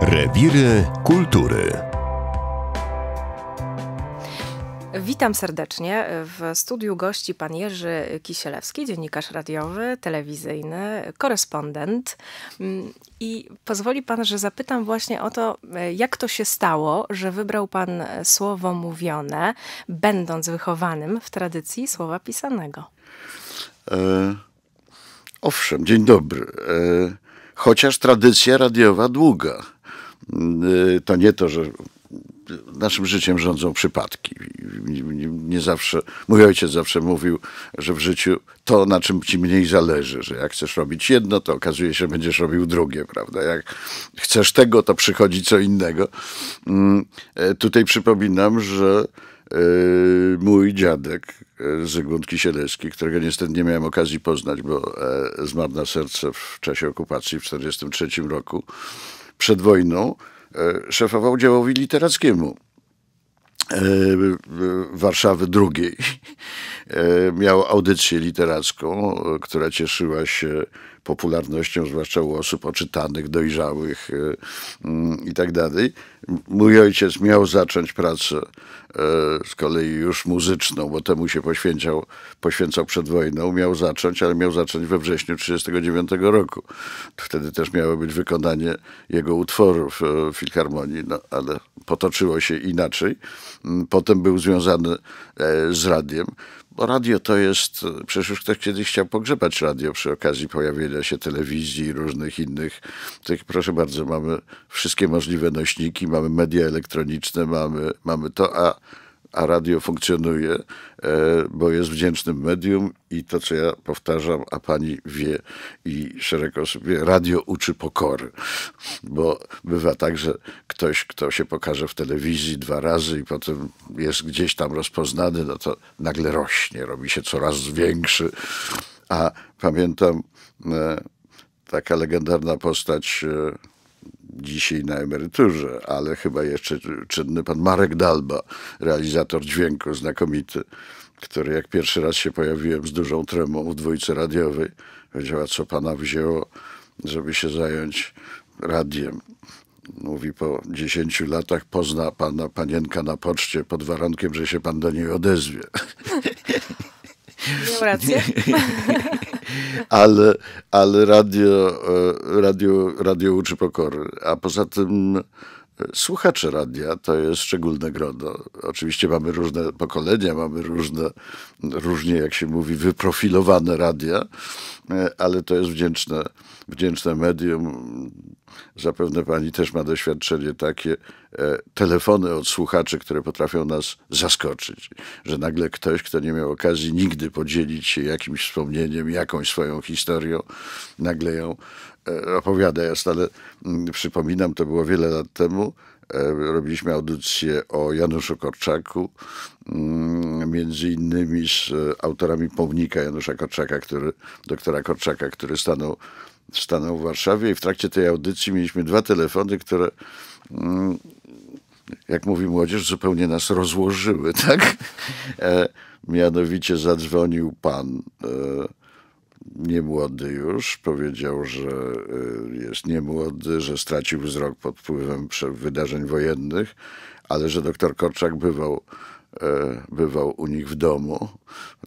Rewiry kultury. Witam serdecznie. W studiu gości pan Jerzy Kisielewski, dziennikarz radiowy, telewizyjny, korespondent. Mm, I pozwoli pan, że zapytam właśnie o to, e, jak to się stało, że wybrał pan słowo mówione, będąc wychowanym w tradycji słowa pisanego. E, owszem, dzień dobry. E, chociaż tradycja radiowa długa. Y, to nie to, że naszym życiem rządzą przypadki. Nie zawsze, mój ojciec zawsze mówił, że w życiu to, na czym ci mniej zależy, że jak chcesz robić jedno, to okazuje się, że będziesz robił drugie, prawda? Jak chcesz tego, to przychodzi co innego. Mm, e, tutaj przypominam, że Y, mój dziadek, y, Zygmunt Kisielewski, którego niestety nie miałem okazji poznać, bo e, zmarł na serce w czasie okupacji w 1943 roku, przed wojną e, szefował działowi literackiemu. E, Warszawy II. Miał audycję literacką, która cieszyła się popularnością, zwłaszcza u osób oczytanych, dojrzałych y, y, i tak dalej. Mój ojciec miał zacząć pracę y, z kolei już muzyczną, bo temu się poświęcał, poświęcał przed wojną. Miał zacząć, ale miał zacząć we wrześniu 1939 roku. Wtedy też miało być wykonanie jego utworów w Filharmonii, no, ale potoczyło się inaczej. Mm, potem był związany e, z radiem radio to jest, przecież już ktoś kiedyś chciał pogrzebać radio przy okazji pojawienia się telewizji i różnych innych tych, tak, proszę bardzo, mamy wszystkie możliwe nośniki, mamy media elektroniczne, mamy, mamy to, a a radio funkcjonuje, e, bo jest wdzięcznym medium i to, co ja powtarzam, a pani wie i szereg osób wie, radio uczy pokory, bo bywa tak, że ktoś, kto się pokaże w telewizji dwa razy i potem jest gdzieś tam rozpoznany, no to nagle rośnie, robi się coraz większy, a pamiętam e, taka legendarna postać e, dzisiaj na emeryturze, ale chyba jeszcze czynny pan Marek Dalba, realizator dźwięku znakomity, który jak pierwszy raz się pojawiłem z dużą tremą w dwójce radiowej, powiedziała, co pana wzięło, żeby się zająć radiem. Mówi, po 10 latach pozna pana panienka na poczcie pod warunkiem, że się pan do niej odezwie. Miał rację. ale, ale radio, e, radio, radio uczy pokory. A poza tym Słuchacze radia to jest szczególne grono. Oczywiście mamy różne pokolenia, mamy różne, różnie jak się mówi, wyprofilowane radia, e, ale to jest wdzięczne, wdzięczne medium. Zapewne pani też ma doświadczenie takie, e, telefony od słuchaczy, które potrafią nas zaskoczyć, że nagle ktoś, kto nie miał okazji nigdy podzielić się jakimś wspomnieniem, jakąś swoją historią, nagle ją E, opowiadając, ale mm, przypominam, to było wiele lat temu, e, robiliśmy audycję o Januszu Korczaku, mm, między innymi z e, autorami pomnika Janusza Korczaka, który, doktora Korczaka, który stanął, stanął w Warszawie i w trakcie tej audycji mieliśmy dwa telefony, które mm, jak mówi młodzież, zupełnie nas rozłożyły, tak? mianowicie zadzwonił pan niemłody już, powiedział, że y, jest niemłody, że stracił wzrok pod wpływem wydarzeń wojennych, ale że doktor Korczak bywał e, bywał u nich w domu.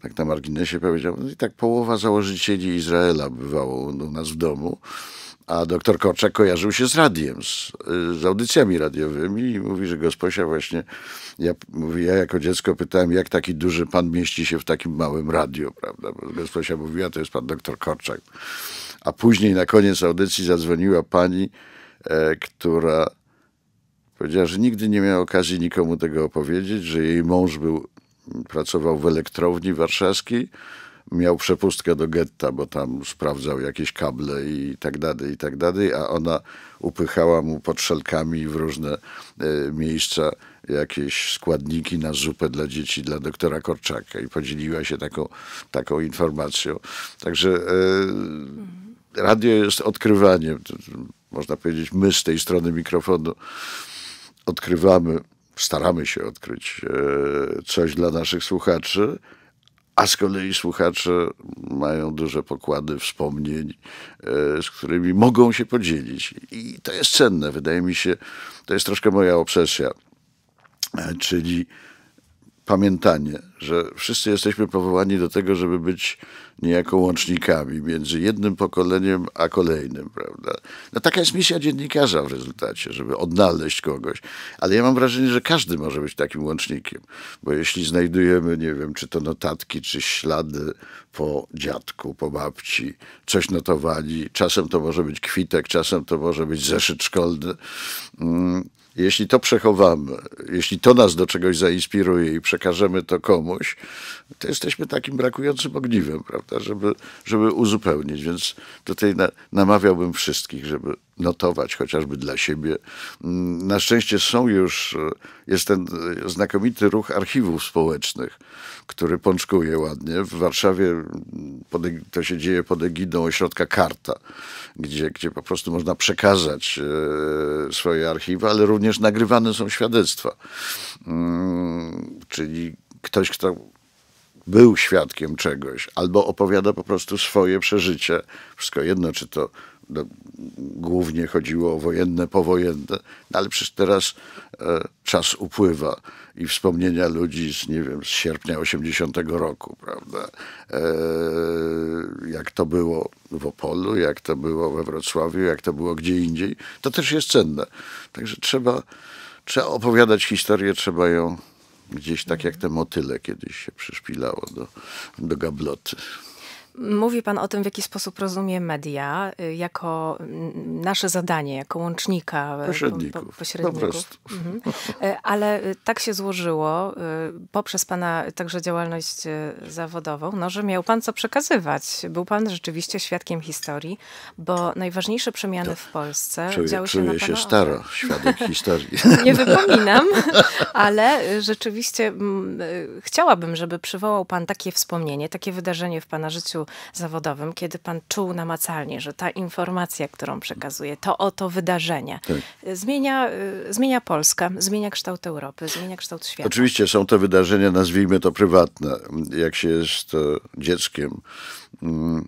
Tak na marginesie powiedział, no i tak połowa założycieli Izraela bywało u nas w domu. A doktor Korczak kojarzył się z radiem, z, y, z audycjami radiowymi i mówi, że gosposia właśnie, ja, mówi, ja jako dziecko pytałem, jak taki duży pan mieści się w takim małym radiu, prawda? Bo gosposia mówiła, to jest pan doktor Korczak. A później na koniec audycji zadzwoniła pani, e, która powiedziała, że nigdy nie miała okazji nikomu tego opowiedzieć, że jej mąż był, pracował w elektrowni warszawskiej, miał przepustkę do getta, bo tam sprawdzał jakieś kable i tak dalej, i tak dalej, a ona upychała mu pod szelkami w różne e, miejsca jakieś składniki na zupę dla dzieci, dla doktora Korczaka i podzieliła się taką, taką informacją. Także e, radio jest odkrywaniem, można powiedzieć, my z tej strony mikrofonu odkrywamy, staramy się odkryć e, coś dla naszych słuchaczy, a z kolei słuchacze mają duże pokłady wspomnień, e, z którymi mogą się podzielić. I to jest cenne, wydaje mi się, to jest troszkę moja obsesja, e, czyli pamiętanie, że wszyscy jesteśmy powołani do tego, żeby być niejako łącznikami między jednym pokoleniem a kolejnym, prawda? No taka jest misja dziennikarza w rezultacie, żeby odnaleźć kogoś. Ale ja mam wrażenie, że każdy może być takim łącznikiem, bo jeśli znajdujemy, nie wiem, czy to notatki, czy ślady po dziadku, po babci, coś notowali, czasem to może być kwitek, czasem to może być zeszyt szkolny, mm, jeśli to przechowamy, jeśli to nas do czegoś zainspiruje i przekażemy to komuś, to jesteśmy takim brakującym ogniwem, prawda, żeby, żeby uzupełnić. Więc tutaj na, namawiałbym wszystkich, żeby notować chociażby dla siebie. Na szczęście są już, jest ten znakomity ruch archiwów społecznych, który pączkuje ładnie. W Warszawie pod, to się dzieje pod egidą ośrodka Karta, gdzie, gdzie po prostu można przekazać e, swoje archiwa, ale również nagrywane są świadectwa. Mm, czyli ktoś, kto był świadkiem czegoś, albo opowiada po prostu swoje przeżycie. Wszystko jedno, czy to no, głównie chodziło o wojenne, powojenne, no, ale przecież teraz e, czas upływa i wspomnienia ludzi z, nie wiem, z sierpnia 80 roku, prawda? E, jak to było w Opolu, jak to było we Wrocławiu, jak to było gdzie indziej, to też jest cenne. Także trzeba, trzeba opowiadać historię, trzeba ją gdzieś tak jak te motyle kiedyś się przyszpilało do, do gabloty. Mówi Pan o tym, w jaki sposób rozumie media y, jako mm, nasze zadanie, jako łącznika pośredników. Y, po, pośredników. Po mhm. Y, ale tak się złożyło poprzez Pana także działalność zawodową, no, że miał Pan co przekazywać. Był Pan rzeczywiście świadkiem historii, bo najważniejsze przemiany to, w Polsce czuję, działy się czuję na się staro, świadkiem świadek historii. Nie wypominam, ale rzeczywiście m, mm, chciałabym, żeby przywołał Pan takie wspomnienie, takie wydarzenie w Pana życiu, życiu zawodowym, kiedy pan czuł namacalnie, że ta informacja, którą przekazuje, to oto wydarzenie, tak. zmienia, y, zmienia Polskę, zmienia kształt Europy, zmienia kształt świata. Oczywiście są to wydarzenia, nazwijmy to prywatne. Jak się jest e, dzieckiem, mm,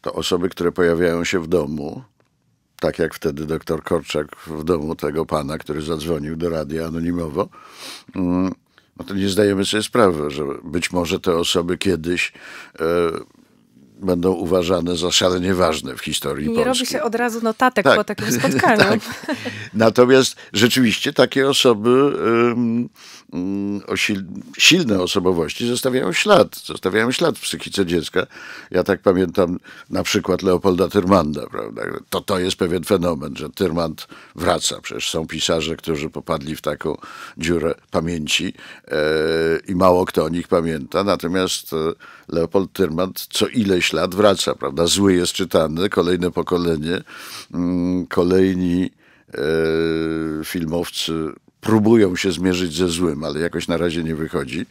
to osoby, które pojawiają się w domu, tak jak wtedy doktor Korczak w domu tego pana, który zadzwonił do radia anonimowo, mm, no to nie zdajemy sobie sprawy, że być może te osoby kiedyś e, będą uważane za szalenie ważne w historii Nie Polski. robi się od razu notatek tak. po takim spotkaniu. tak. Natomiast rzeczywiście takie osoby, um, um, silne osobowości zostawiają ślad, zostawiają ślad w psychice dziecka. Ja tak pamiętam na przykład Leopolda Tyrmanda, prawda? To, to jest pewien fenomen, że Tyrmand wraca. Przecież są pisarze, którzy popadli w taką dziurę pamięci e, i mało kto o nich pamięta. Natomiast e, Leopold Tyrmand co ileś lat wraca, prawda? Zły jest czytany, kolejne pokolenie, mm, kolejni e, filmowcy próbują się zmierzyć ze złym, ale jakoś na razie nie wychodzi.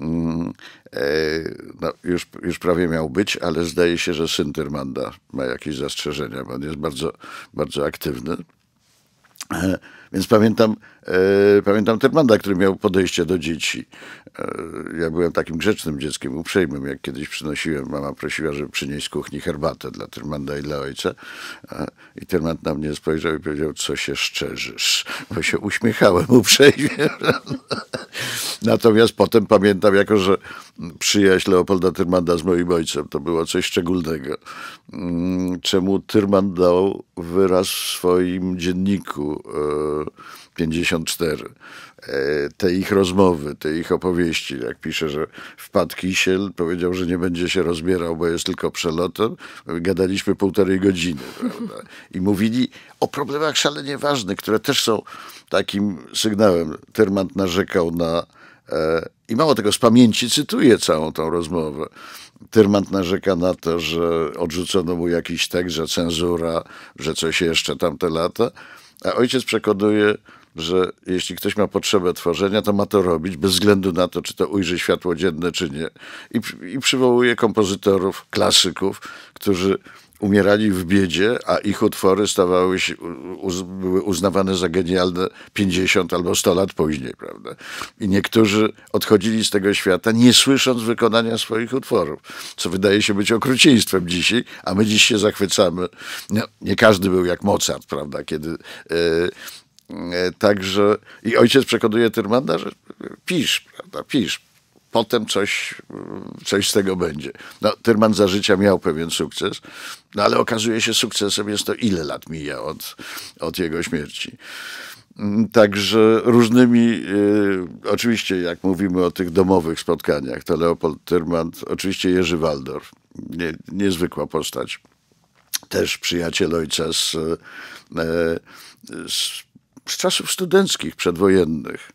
Mm, e, no, już, już prawie miał być, ale zdaje się, że syn Tyrmanda ma jakieś zastrzeżenia, bo on jest bardzo, bardzo aktywny. E, więc pamiętam, pamiętam Tyrmanda, który miał podejście do dzieci ja byłem takim grzecznym dzieckiem, uprzejmym, jak kiedyś przynosiłem, mama prosiła, żeby przynieść z kuchni herbatę dla Tyrmanda i dla ojca. E, I Tyrmand na mnie spojrzał i powiedział, co się szczerzysz, bo się uśmiechałem uprzejmie. Natomiast potem pamiętam, jako że przyjaźń Leopolda Tyrmanda z moim ojcem to było coś szczególnego, mm, czemu Tyrmand dał wyraz w swoim dzienniku 54 e, E, te ich rozmowy, te ich opowieści. Jak pisze, że wpadł Kisiel, powiedział, że nie będzie się rozbierał, bo jest tylko przelotem. Gadaliśmy półtorej godziny. Prawda? I mówili o problemach szalenie ważnych, które też są takim sygnałem. Termant narzekał na e, i mało tego, z pamięci cytuję całą tą rozmowę. Tyrmant narzeka na to, że odrzucono mu jakiś tekst, że cenzura, że coś jeszcze tamte lata, a ojciec przekonuje, że jeśli ktoś ma potrzebę tworzenia, to ma to robić bez względu na to, czy to ujrzy światło dzienne, czy nie. I, i przywołuje kompozytorów, klasyków, którzy umierali w biedzie, a ich utwory stawały się, uz, były uznawane za genialne 50 albo 100 lat później, prawda? I niektórzy odchodzili z tego świata, nie słysząc wykonania swoich utworów, co wydaje się być okrucieństwem dzisiaj, a my dziś się zachwycamy. No, nie każdy był jak Mozart, prawda? Kiedy e, E, także i ojciec przekonuje Tyrmanda, że pisz, prawda, pisz. Potem coś, mm, coś z tego będzie. No, Tyrman za życia miał pewien sukces, no ale okazuje się sukcesem jest to, ile lat mija od, od jego śmierci. Mm, także różnymi, e, oczywiście jak mówimy o tych domowych spotkaniach, to Leopold Tyrmand, oczywiście Jerzy Waldor, nie, niezwykła postać, też przyjaciel ojca z, yy, z z czasów studenckich, przedwojennych.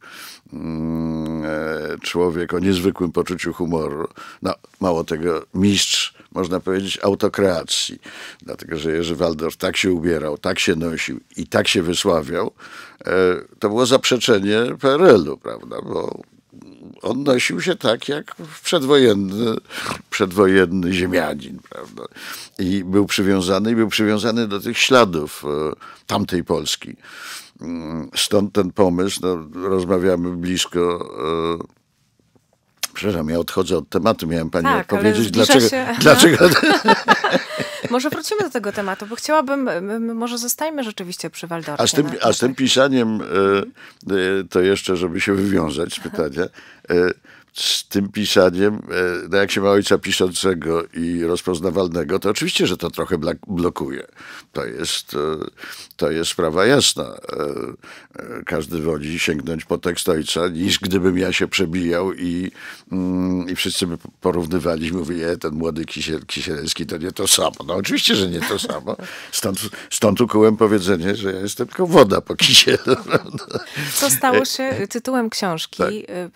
Mm, e, człowiek o niezwykłym poczuciu humoru. No, mało tego, mistrz, można powiedzieć, autokreacji. Dlatego, że Jerzy Waldorf tak się ubierał, tak się nosił i tak się wysławiał, e, to było zaprzeczenie PRL-u, prawda? Bo on nosił się tak jak przedwojenny, przedwojenny ziemianin, prawda? I był przywiązany, i był przywiązany do tych śladów e, tamtej Polski. Mm, stąd ten pomysł, no, rozmawiamy blisko. E, przepraszam, ja odchodzę od tematu, miałem pani tak, odpowiedzieć, dlaczego. Się... dlaczego... może wrócimy do tego tematu, bo chciałabym, może zostańmy rzeczywiście przy Waldorfie. A z tym, a z tym pisaniem, e, e, to jeszcze, żeby się wywiązać z pytania, z tym pisaniem, e, no jak się ma ojca piszącego i rozpoznawalnego, to oczywiście, że to trochę blokuje. To jest, e, to jest sprawa jasna. E, każdy woli sięgnąć po tekst ojca, niż gdybym ja się przebijał i, mm, i wszyscy by porównywali, mówili, ten młody kisiel, Kisielski to nie to samo. No oczywiście, że nie to samo. Stąd, stąd ukułem powiedzenie, że ja jestem tylko woda po kisielu. Co stało się tytułem książki. Tak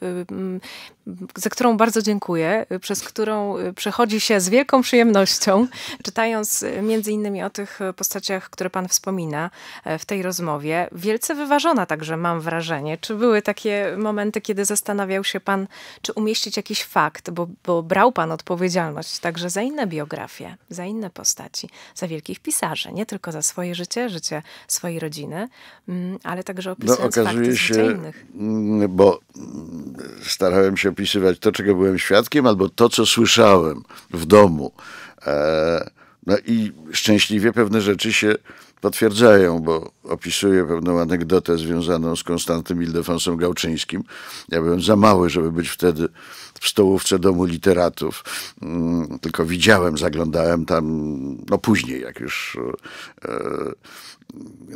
za którą bardzo dziękuję, przez którą y, przechodzi się z wielką przyjemnością, czytając y, między innymi o tych y, postaciach, które pan wspomina e, w tej rozmowie. Wielce wyważona także mam wrażenie. Czy były takie momenty, kiedy zastanawiał się pan, czy umieścić jakiś fakt, bo, bo brał pan odpowiedzialność także za inne biografie, za inne postaci, za wielkich pisarzy, nie tylko za swoje życie, życie swojej rodziny, mm, ale także opisując no, fakty się, innych. Mm, bo mm, starałem się opisywać to, czego byłem świadkiem, albo to, co słyszałem w domu. E, no i szczęśliwie pewne rzeczy się potwierdzają, bo opisuje pewną anegdotę związaną z Konstantym Ildefonsem Gałczyńskim. Ja byłem za mały, żeby być wtedy w stołówce Domu Literatów, mm, tylko widziałem, zaglądałem tam, no później, jak już. E, e,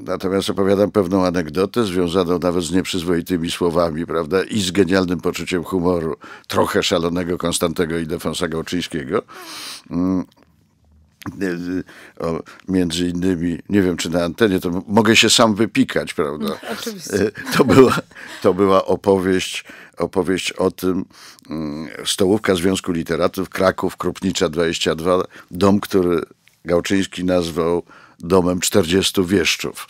natomiast opowiadam pewną anegdotę związaną nawet z nieprzyzwoitymi słowami, prawda, i z genialnym poczuciem humoru trochę szalonego Konstantego Ildefonsa Gałczyńskiego. Mm, Y, y, o, między innymi, nie wiem czy na antenie, to mogę się sam wypikać, prawda? No, y, to była, to była opowieść, opowieść o tym, mm, stołówka Związku Literatów, Kraków, Krupnicza 22, dom, który Gałczyński nazwał domem 40 wieszczów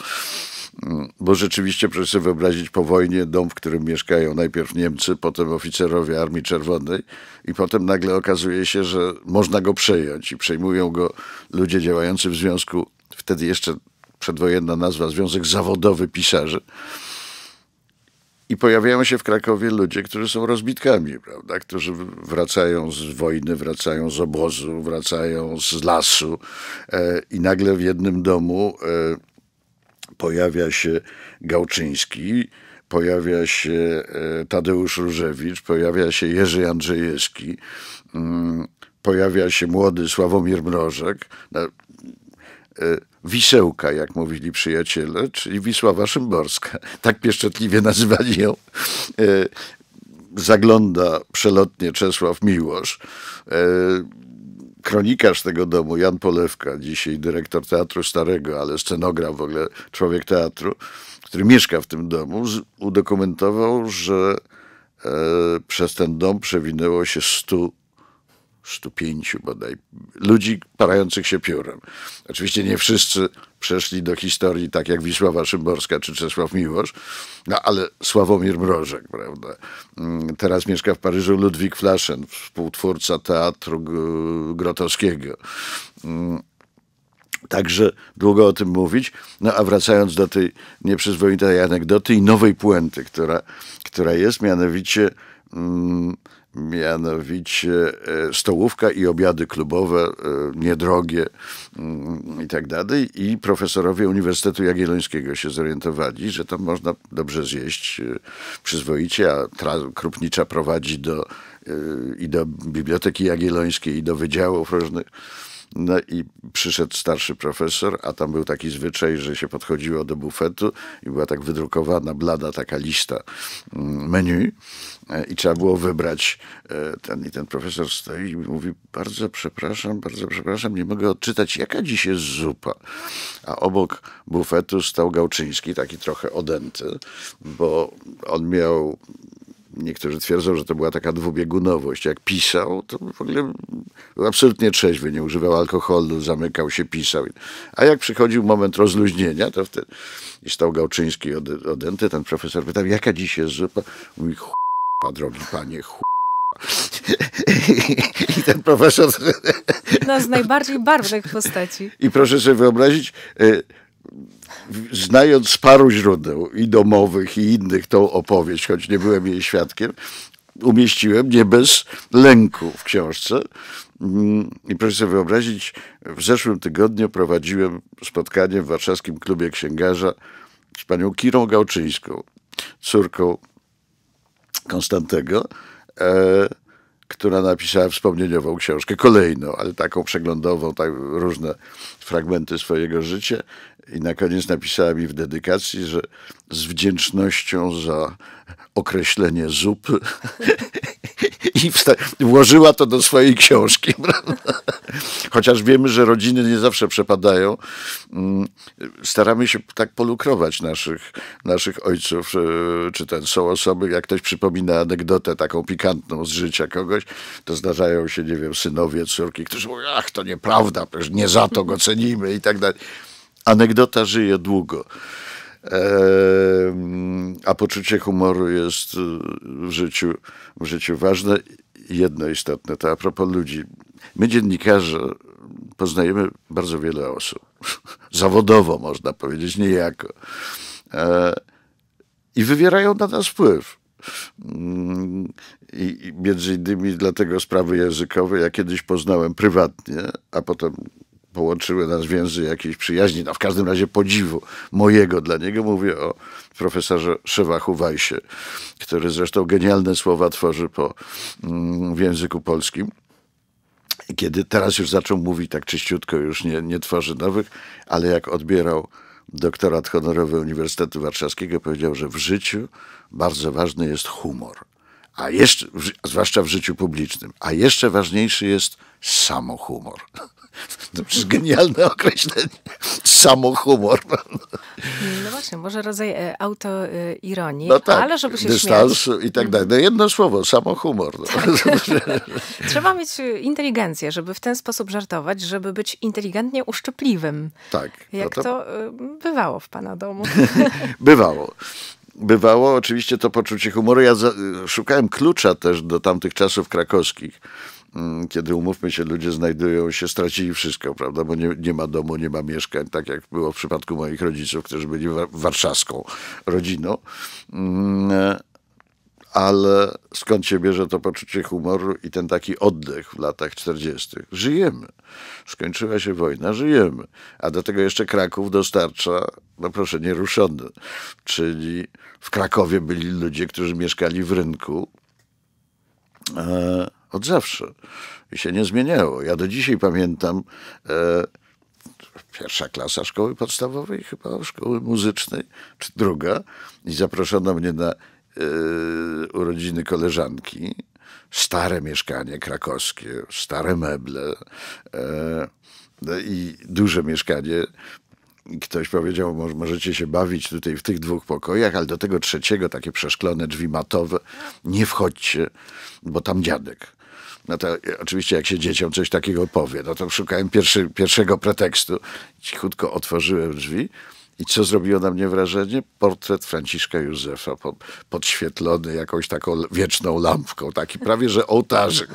bo rzeczywiście proszę sobie wyobrazić po wojnie dom, w którym mieszkają najpierw Niemcy, potem oficerowie Armii Czerwonej i potem nagle okazuje się, że można go przejąć i przejmują go ludzie działający w związku, wtedy jeszcze przedwojenna nazwa, Związek Zawodowy Pisarzy. I pojawiają się w Krakowie ludzie, którzy są rozbitkami, prawda? Którzy wracają z wojny, wracają z obozu, wracają z lasu e, i nagle w jednym domu... E, pojawia się Gałczyński, pojawia się e, Tadeusz Różewicz, pojawia się Jerzy Andrzejewski, mm, pojawia się młody Sławomir Mrożek, e, Wisełka, jak mówili przyjaciele, czyli Wisława Szymborska. Tak pieszczotliwie nazywali ją. E, zagląda przelotnie Czesław Miłosz kronikarz tego domu, Jan Polewka, dzisiaj dyrektor Teatru Starego, ale scenograf w ogóle, człowiek teatru, który mieszka w tym domu, udokumentował, że e, przez ten dom przewinęło się 100 105 bodaj ludzi parających się piórem. Oczywiście nie wszyscy przeszli do historii, tak jak Wisława Szymborska czy Czesław Miłosz, no ale Sławomir Mrożek, prawda? Mm, teraz mieszka w Paryżu Ludwik Flaschen, współtwórca teatru grotowskiego. Mm, także długo o tym mówić. No a wracając do tej nieprzyzwoitej anegdoty i nowej puenty, która, która jest, mianowicie mm, mianowicie e, stołówka i obiady klubowe, e, niedrogie mm, i tak dalej. I profesorowie Uniwersytetu Jagiellońskiego się zorientowali, że tam można dobrze zjeść e, przyzwoicie, a Krupnicza prowadzi do, i do Biblioteki Jagiellońskiej, i do wydziałów różnych. No i przyszedł starszy profesor, a tam był taki zwyczaj, że się podchodziło do bufetu i była tak wydrukowana, blada taka lista mm, menu E, i trzeba było wybrać. E, ten, I ten profesor stoi i mówi, bardzo przepraszam, bardzo przepraszam, nie mogę odczytać, jaka dziś jest zupa. A obok bufetu stał Gałczyński, taki trochę odęty, bo on miał niektórzy twierdzą, że to była taka dwubiegunowość. Jak pisał, to w ogóle był absolutnie trzeźwy, nie używał alkoholu, zamykał się, pisał. A jak przychodził moment rozluźnienia, to wtedy i stał Gałczyński od, odęty, ten profesor pytał, jaka dziś jest zupa? Mówi, drogi panie, ch... I ten profesor... Jedna z najbardziej barwnych postaci. I proszę sobie wyobrazić, y, znając z paru źródeł, i domowych, i innych, tą opowieść, choć nie byłem jej świadkiem, umieściłem nie bez lęku w książce. Mm, I proszę sobie wyobrazić, w zeszłym tygodniu prowadziłem spotkanie w warszawskim klubie księgarza z panią Kirą Gałczyńską, córką Konstantego, e, która napisała wspomnieniową książkę, kolejną, ale taką przeglądową, tak różne fragmenty swojego życia. I na koniec napisała mi w dedykacji, że z wdzięcznością za określenie zup i włożyła to do swojej książki. Chociaż wiemy, że rodziny nie zawsze przepadają. Mm, staramy się tak polukrować naszych, naszych ojców, e, czy ten są osoby, jak ktoś przypomina anegdotę taką pikantną z życia kogoś, to zdarzają się, nie wiem, synowie, córki, którzy mówią, ach, to nieprawda, przecież nie za to go cenimy i tak dalej. Anegdota żyje długo a poczucie humoru jest y, w życiu, w życiu ważne. Jedno istotne, to a propos ludzi. My dziennikarze poznajemy bardzo wiele osób. Zawodowo można powiedzieć, niejako. E, I wywierają na nas wpływ. Mm, I między innymi dlatego sprawy językowe ja kiedyś poznałem prywatnie, a potem połączyły nas więzy jakiejś przyjaźni, no w każdym razie podziwu mojego dla niego. Mówię o profesorze Szewachu Wajsie, który zresztą genialne słowa tworzy po, mm, w języku polskim. Kiedy teraz już zaczął mówić tak czyściutko, już nie, nie tworzy nowych, ale jak odbierał doktorat honorowy Uniwersytetu Warszawskiego, powiedział, że w życiu bardzo ważny jest humor. A jeszcze, zwłaszcza w życiu publicznym, a jeszcze ważniejszy jest samohumor. To przecież genialne określenie. Samohumor. No właśnie, może rodzaj e, autoironii, no tak, ale żeby się dystans śmiać. i tak dalej. No jedno słowo, samohumor. No. Tak. Trzeba mieć e, inteligencję, żeby w ten sposób żartować, żeby być inteligentnie uszczypliwym. Tak. No Jak to... to e, bywało w pana domu. bywało bywało oczywiście to poczucie humoru. Ja szukałem klucza też do tamtych czasów krakowskich. Mm, kiedy umówmy się, ludzie znajdują się, stracili wszystko, prawda? Bo nie, nie ma domu, nie ma mieszkań, tak jak było w przypadku moich rodziców, którzy byli warszawską rodziną. Mm, ale skąd się bierze to poczucie humoru i ten taki oddech w latach 40.? Żyjemy. Skończyła się wojna, żyjemy. A do tego jeszcze Kraków dostarcza, no proszę, nieruszony. Czyli w Krakowie byli ludzie, którzy mieszkali w rynku. E, od zawsze i się nie zmieniało. Ja do dzisiaj pamiętam e, pierwsza klasa szkoły podstawowej, chyba szkoły muzycznej, czy druga, i zaproszono mnie na e, urodziny koleżanki. Stare mieszkanie krakowskie, stare meble e, no i duże mieszkanie ktoś powiedział, może, możecie się bawić tutaj w tych dwóch pokojach, ale do tego trzeciego, takie przeszklone drzwi matowe, nie wchodźcie, bo tam dziadek. No to oczywiście jak się dzieciom coś takiego powie, no to szukałem pierwszy, pierwszego pretekstu. Cichutko otworzyłem drzwi. I co zrobiło na mnie wrażenie? Portret Franciszka Józefa, podświetlony jakąś taką wieczną lampką, taki prawie że ołtarzyk.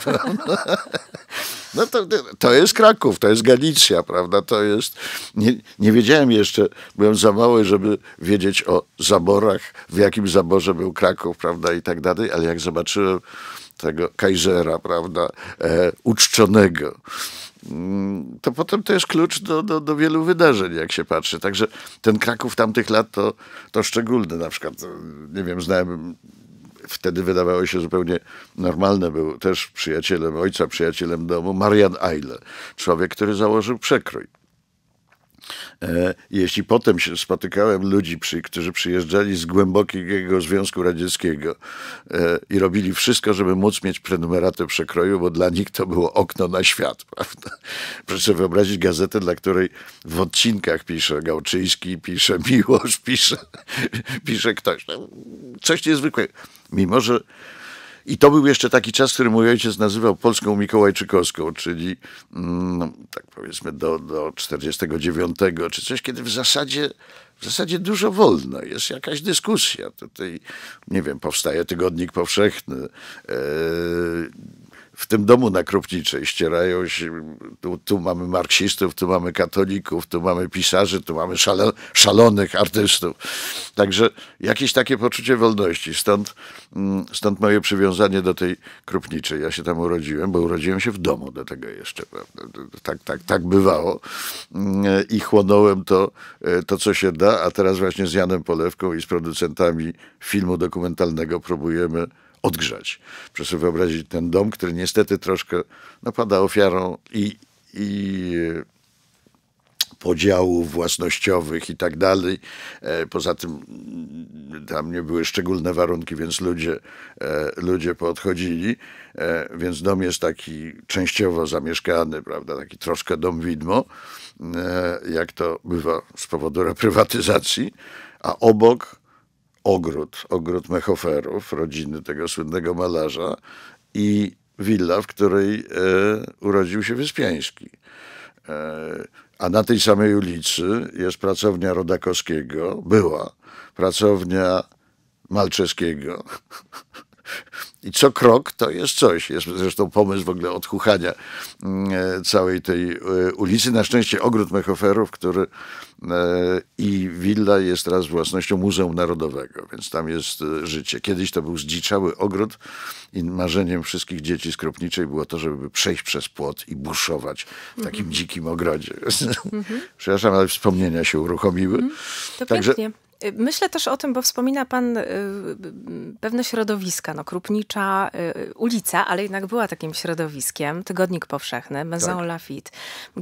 no to, to jest Kraków, to jest Galicja, prawda? To jest. Nie, nie wiedziałem jeszcze, byłem za mały, żeby wiedzieć o zaborach, w jakim zaborze był Kraków, prawda, i tak dalej, ale jak zobaczyłem tego Kajzera, prawda, e, uczczonego. Mm, to potem to jest klucz do, do, do wielu wydarzeń, jak się patrzy. Także ten Kraków tamtych lat to, to szczególny. Na przykład, e, nie wiem, znałem wtedy wydawało się zupełnie normalne, był też przyjacielem ojca, przyjacielem domu, Marian Eile, człowiek, który założył przekrój. E, jeśli potem się spotykałem ludzi, którzy przyjeżdżali z głębokiego Związku Radzieckiego e, i robili wszystko, żeby móc mieć prenumeratę przekroju, bo dla nich to było okno na świat, prawda? Proszę sobie wyobrazić gazetę, dla której w odcinkach pisze Gałczyński, pisze Miłosz, pisze, pisze ktoś. No, coś niezwykłego. Mimo, że i to był jeszcze taki czas, który mój ojciec nazywał Polską Mikołajczykowską, czyli no, tak powiedzmy do, do 49 czy coś, kiedy w zasadzie w zasadzie dużo wolno, jest jakaś dyskusja. Tutaj, nie wiem, powstaje tygodnik powszechny. Yy, w tym domu na Krupniczej ścierają się, tu, tu, mamy marksistów, tu mamy katolików, tu mamy pisarzy, tu mamy szale, szalonych artystów. Także jakieś takie poczucie wolności, stąd, mm, stąd moje przywiązanie do tej Krupniczej. Ja się tam urodziłem, bo urodziłem się w domu do tego jeszcze. Tak, tak, tak bywało mm, i chłonąłem to, e, to, co się da, a teraz właśnie z Janem Polewką i z producentami filmu dokumentalnego próbujemy odgrzać. Proszę sobie wyobrazić ten dom, który niestety troszkę no, pada ofiarą i, i e, podziałów własnościowych i tak dalej. E, poza tym mm, tam nie były szczególne warunki, więc ludzie, e, ludzie poodchodzili. Więc dom jest taki częściowo zamieszkany, prawda, taki troszkę dom widmo, jak to bywa z powodu reprywatyzacji. A obok ogród, ogród Mechoferów, rodziny tego słynnego malarza i willa, w której e, urodził się Wyspiański. E, a na tej samej ulicy jest pracownia Rodakowskiego, była pracownia Malczewskiego. I co krok to jest coś. Jest zresztą pomysł w ogóle odchuchania mm, e, całej tej e, ulicy. Na szczęście ogród Mechoferów, który E, i willa jest teraz własnością Muzeum Narodowego, więc tam jest e, życie. Kiedyś to był zdziczały ogród i marzeniem wszystkich dzieci z było to, żeby przejść przez płot i buszować w takim mm -hmm. dzikim ogrodzie. Mm -hmm. Przepraszam, ale wspomnienia się uruchomiły. Mm, to Także pięknie. Myślę też o tym, bo wspomina Pan y, pewne środowiska, no Krupnicza, y, ulica, ale jednak była takim środowiskiem, Tygodnik Powszechny, Maison tak. Lafitte,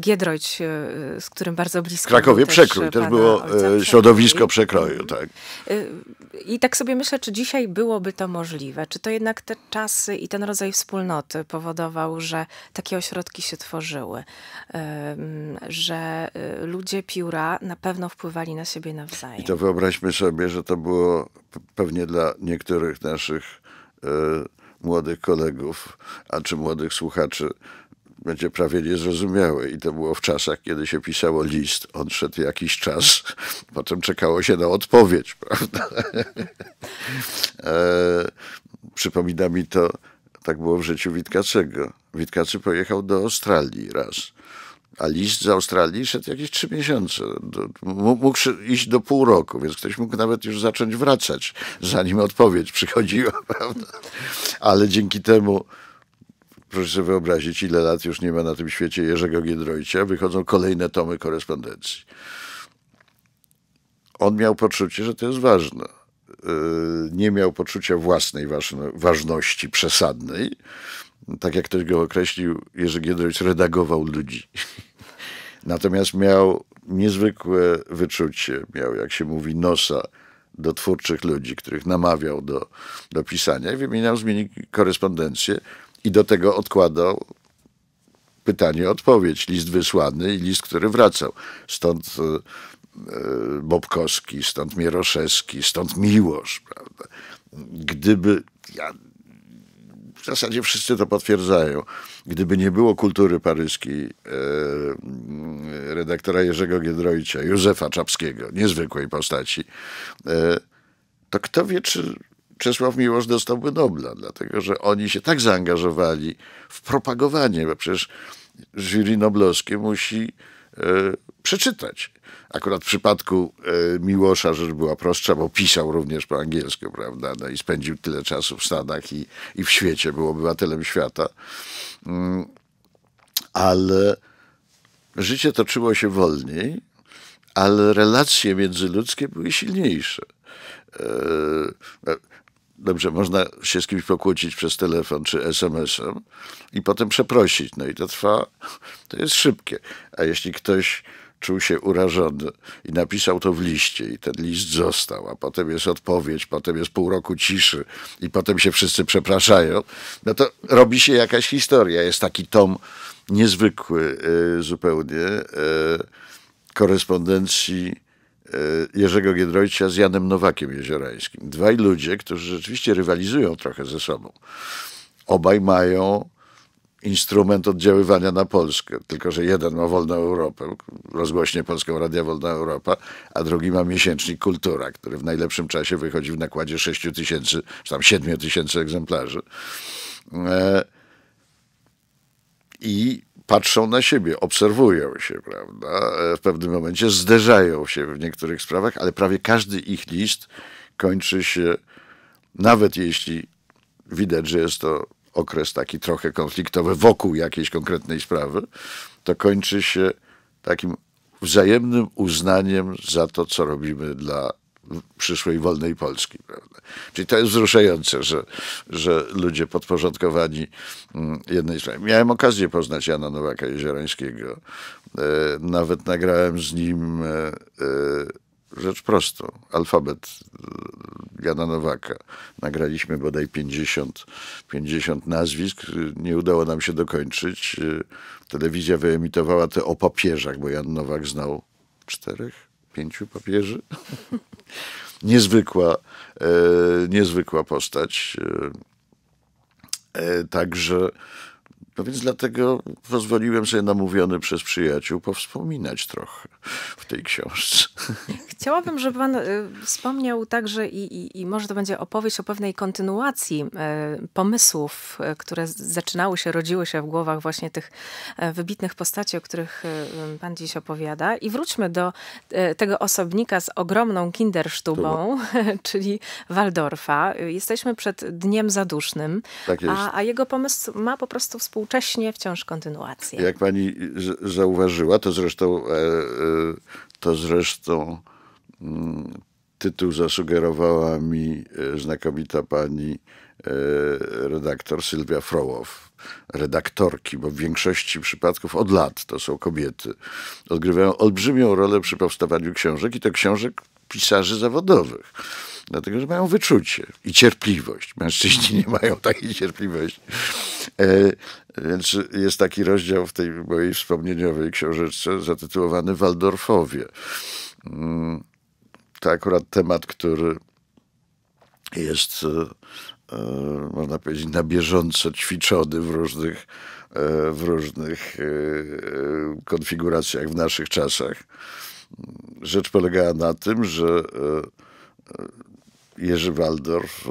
Giedroyć, y, z którym bardzo blisko. Krakowie też Przekrój, też było e, środowisko przekroju, mhm. tak. I tak sobie myślę, czy dzisiaj byłoby to możliwe, czy to jednak te czasy i ten rodzaj wspólnoty powodował, że takie ośrodki się tworzyły, że ludzie pióra na pewno wpływali na siebie nawzajem. I to wyobraź wyobraźmy sobie, że to było pewnie dla niektórych naszych y, młodych kolegów, a czy młodych słuchaczy, będzie prawie niezrozumiałe. I to było w czasach, kiedy się pisało list, on szedł jakiś czas, potem czekało się na odpowiedź, prawda? e, przypomina mi to, tak było w życiu Witkacego. Witkacy pojechał do Australii raz a list z Australii szedł jakieś trzy miesiące. mógł iść do pół roku, więc ktoś mógł nawet już zacząć wracać, zanim odpowiedź przychodziła, prawda? Ale dzięki temu proszę sobie wyobrazić, ile lat już nie ma na tym świecie Jerzego Giedroycia, wychodzą kolejne tomy korespondencji. On miał poczucie, że to jest ważne. Y, nie miał poczucia własnej ważności przesadnej, tak jak ktoś go określił, Jerzy Giedroyć redagował ludzi. Natomiast miał niezwykłe wyczucie, miał, jak się mówi, nosa do twórczych ludzi, których namawiał do, do pisania i wymieniał z nimi korespondencję i do tego odkładał pytanie, odpowiedź, list wysłany i list, który wracał. Stąd e, e, Bobkowski, stąd Mieroszewski, stąd Miłosz. Prawda? Gdyby, ja w zasadzie wszyscy to potwierdzają. Gdyby nie było kultury paryskiej, e, redaktora Jerzego Giedroycia, Józefa Czapskiego, niezwykłej postaci, e, to kto wie, czy Czesław Miłosz dostałby Nobla, dlatego że oni się tak zaangażowali w propagowanie, bo przecież jury noblowskie musi e, przeczytać Akurat w przypadku e, Miłosza rzecz była prostsza, bo pisał również po angielsku, prawda? No i spędził tyle czasu w Stanach i, i w świecie, był obywatelem świata. Mm, ale życie toczyło się wolniej, ale relacje międzyludzkie były silniejsze. E, e, dobrze, można się z kimś pokłócić przez telefon czy SMS-em i potem przeprosić. No i to trwa, to jest szybkie. A jeśli ktoś czuł się urażony i napisał to w liście i ten list został, a potem jest odpowiedź, potem jest pół roku ciszy i potem się wszyscy przepraszają, no to robi się jakaś historia. Jest taki tom niezwykły y, zupełnie y, korespondencji y, Jerzego Giedrojcia z Janem Nowakiem Jeziorańskim. Dwaj ludzie, którzy rzeczywiście rywalizują trochę ze sobą. Obaj mają instrument oddziaływania na Polskę. Tylko, że jeden ma Wolną Europę, rozgłośnie Polską Radia Wolna Europa, a drugi ma miesięcznik Kultura, który w najlepszym czasie wychodzi w nakładzie 6 tysięcy, czy tam 7 tysięcy egzemplarzy. E, I patrzą na siebie, obserwują się, prawda? E, w pewnym momencie zderzają się w niektórych sprawach, ale prawie każdy ich list kończy się, nawet jeśli widać, że jest to okres taki trochę konfliktowy wokół jakiejś konkretnej sprawy, to kończy się takim wzajemnym uznaniem za to, co robimy dla przyszłej wolnej Polski. Prawda? Czyli to jest wzruszające, że, że ludzie podporządkowani mm, jednej sprawie. Miałem okazję poznać Jana Nowaka Jeziorańskiego. E, nawet nagrałem z nim e, e, rzecz prostą. Alfabet y, Jana Nowaka. Nagraliśmy bodaj 50, 50 nazwisk. Nie udało nam się dokończyć. Y, telewizja wyemitowała te o papieżach, bo Jan Nowak znał czterech, pięciu papieży. niezwykła, e, niezwykła postać. E, e, także... No więc dlatego pozwoliłem sobie namówiony przez przyjaciół powspominać trochę w tej książce. Chciałabym, żeby pan y, wspomniał także i, i, i może to będzie opowieść o pewnej kontynuacji y, pomysłów, y, które zaczynały się, rodziły się w głowach właśnie tych wybitnych postaci, o których pan dziś opowiada. I wróćmy do tego osobnika z ogromną kindersztubą, czyli Waldorfa. Jesteśmy przed dniem zadusznym, tak a, a, jego pomysł ma po prostu współcześnie wciąż kontynuację. Jak pani zauważyła, to zresztą, e, e, to zresztą tytuł zasugerowała mi e, znakomita pani e, redaktor Sylwia Frołow. Redaktorki, bo w większości przypadków od lat to są kobiety, odgrywają olbrzymią rolę przy powstawaniu książek i to książek pisarzy zawodowych. Dlatego, że mają wyczucie i cierpliwość. Mężczyźni nie mają takiej cierpliwości. E, więc jest taki rozdział w tej mojej wspomnieniowej książeczce zatytułowany Waldorfowie. Mm to akurat temat, który jest, e, e, można powiedzieć, na bieżąco ćwiczony w różnych, e, w różnych konfiguracjach w naszych czasach. Rzecz polegała na tym, że Jerzy Waldorf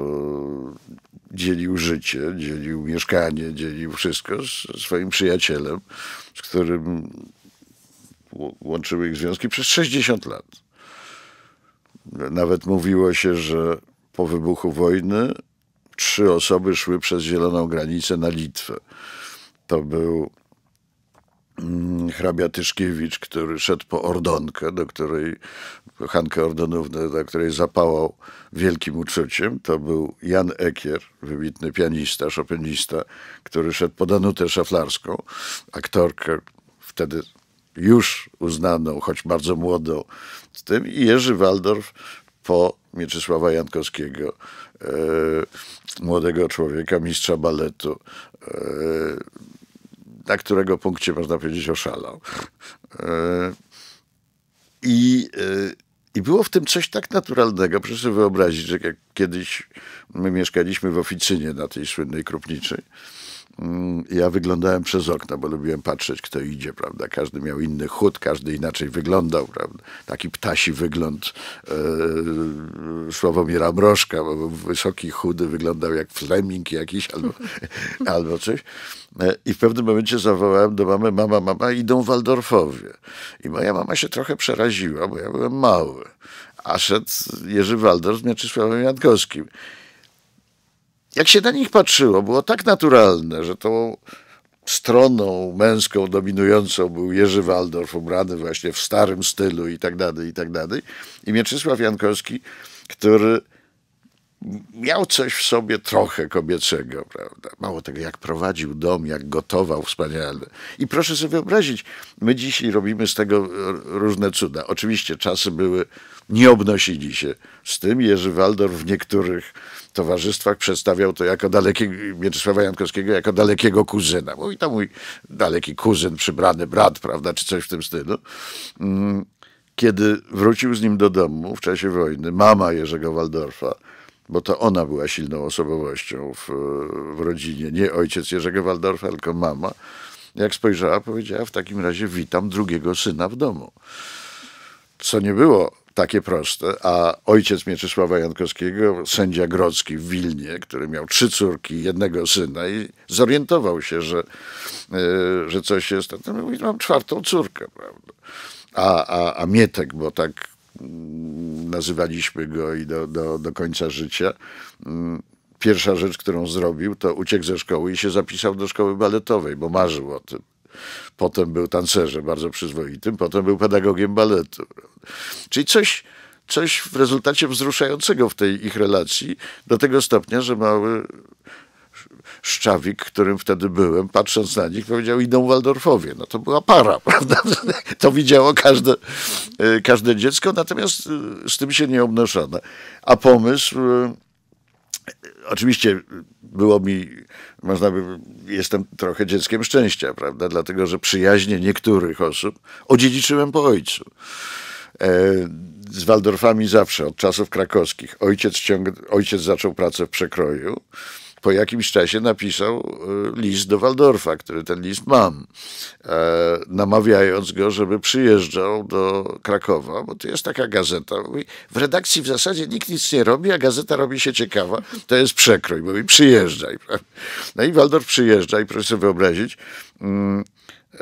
dzielił życie, dzielił mieszkanie, dzielił wszystko z swoim przyjacielem, z którym łączyły ich związki przez 60 lat. Nawet mówiło się, że po wybuchu wojny trzy osoby szły przez zieloną granicę na Litwę. To był mm, hrabia Tyszkiewicz, który szedł po ordonkę, do której, Hankę Ordonównę, do której zapałał wielkim uczuciem. To był Jan Ekier, wybitny pianista, szopenista, który szedł po Danutę Szaflarską, aktorkę wtedy już uznaną, choć bardzo młodą, tym i Jerzy Waldorf po Mieczysława Jankowskiego, e, młodego człowieka, mistrza baletu, e, na którego punkcie można powiedzieć oszalał. E, I e, i było w tym coś tak naturalnego. Proszę sobie wyobrazić, że jak kiedyś my mieszkaliśmy w oficynie na tej słynnej Krupniczej, Mm, ja wyglądałem przez okno, bo lubiłem patrzeć, kto idzie, prawda? Każdy miał inny chód, każdy inaczej wyglądał, prawda? Taki ptasi wygląd e, Sławomira Mrożka, bo wysoki, chudy, wyglądał jak fleming jakiś albo, albo coś. E, I w pewnym momencie zawołałem do mamy, mama, mama, idą Waldorfowie. I moja mama się trochę przeraziła, bo ja byłem mały. A szedł Jerzy Waldorf z Mieczysławem Jankowskim jak się na nich patrzyło, było tak naturalne, że tą stroną męską dominującą był Jerzy Waldorf, ubrany właśnie w starym stylu i tak dalej, i tak dalej. I Mieczysław Jankowski, który miał coś w sobie trochę kobiecego, prawda? Mało tego, jak prowadził dom, jak gotował wspaniale. I proszę sobie wyobrazić, my dzisiaj robimy z tego różne cuda. Oczywiście czasy były, nie obnosili się z tym. Jerzy Waldor w niektórych towarzystwach przedstawiał to jako dalekiego, Mieczysława Jankowskiego jako dalekiego kuzyna. Mówi to mój daleki kuzyn, przybrany brat, prawda, czy coś w tym stylu. Mm, kiedy wrócił z nim do domu w czasie wojny, mama Jerzego Waldorfa, bo to ona była silną osobowością w, w rodzinie, nie ojciec Jerzego Waldorfa, tylko mama, jak spojrzała, powiedziała: W takim razie witam drugiego syna w domu. Co nie było takie proste, a ojciec Mieczysława Jankowskiego, sędzia Grodzki w Wilnie, który miał trzy córki, jednego syna i zorientował się, że, e, że coś jest. Mówi, mam czwartą córkę, prawda? A, a, a Mietek, bo tak nazywaliśmy go i do, do, do końca życia, mm, pierwsza rzecz, którą zrobił, to uciekł ze szkoły i się zapisał do szkoły baletowej, bo marzył o tym. Potem był tancerzem bardzo przyzwoitym, potem był pedagogiem baletu. Czyli coś, coś w rezultacie wzruszającego w tej ich relacji, do tego stopnia, że mały Szczawik, którym wtedy byłem, patrząc na nich, powiedział, idą Waldorfowie. No to była para, prawda? To widziało każde, y, każde dziecko, natomiast y, z tym się nie obnoszono. A pomysł... Y, oczywiście było mi, można by, jestem trochę dzieckiem szczęścia, prawda? Dlatego, że przyjaźnie niektórych osób odziedziczyłem po ojcu. E, z Waldorfami zawsze, od czasów krakowskich. Ojciec, ciąg, ojciec zaczął pracę w przekroju po jakimś czasie napisał e, list do Waldorfa, który ten list mam, e, namawiając go, żeby przyjeżdżał do Krakowa, bo to jest taka gazeta. Mówi, w redakcji w zasadzie nikt nic nie robi, a gazeta robi się ciekawa. To jest przekrój. Mówi, przyjeżdżaj. No i Waldorf przyjeżdża i proszę sobie wyobrazić, mm, e,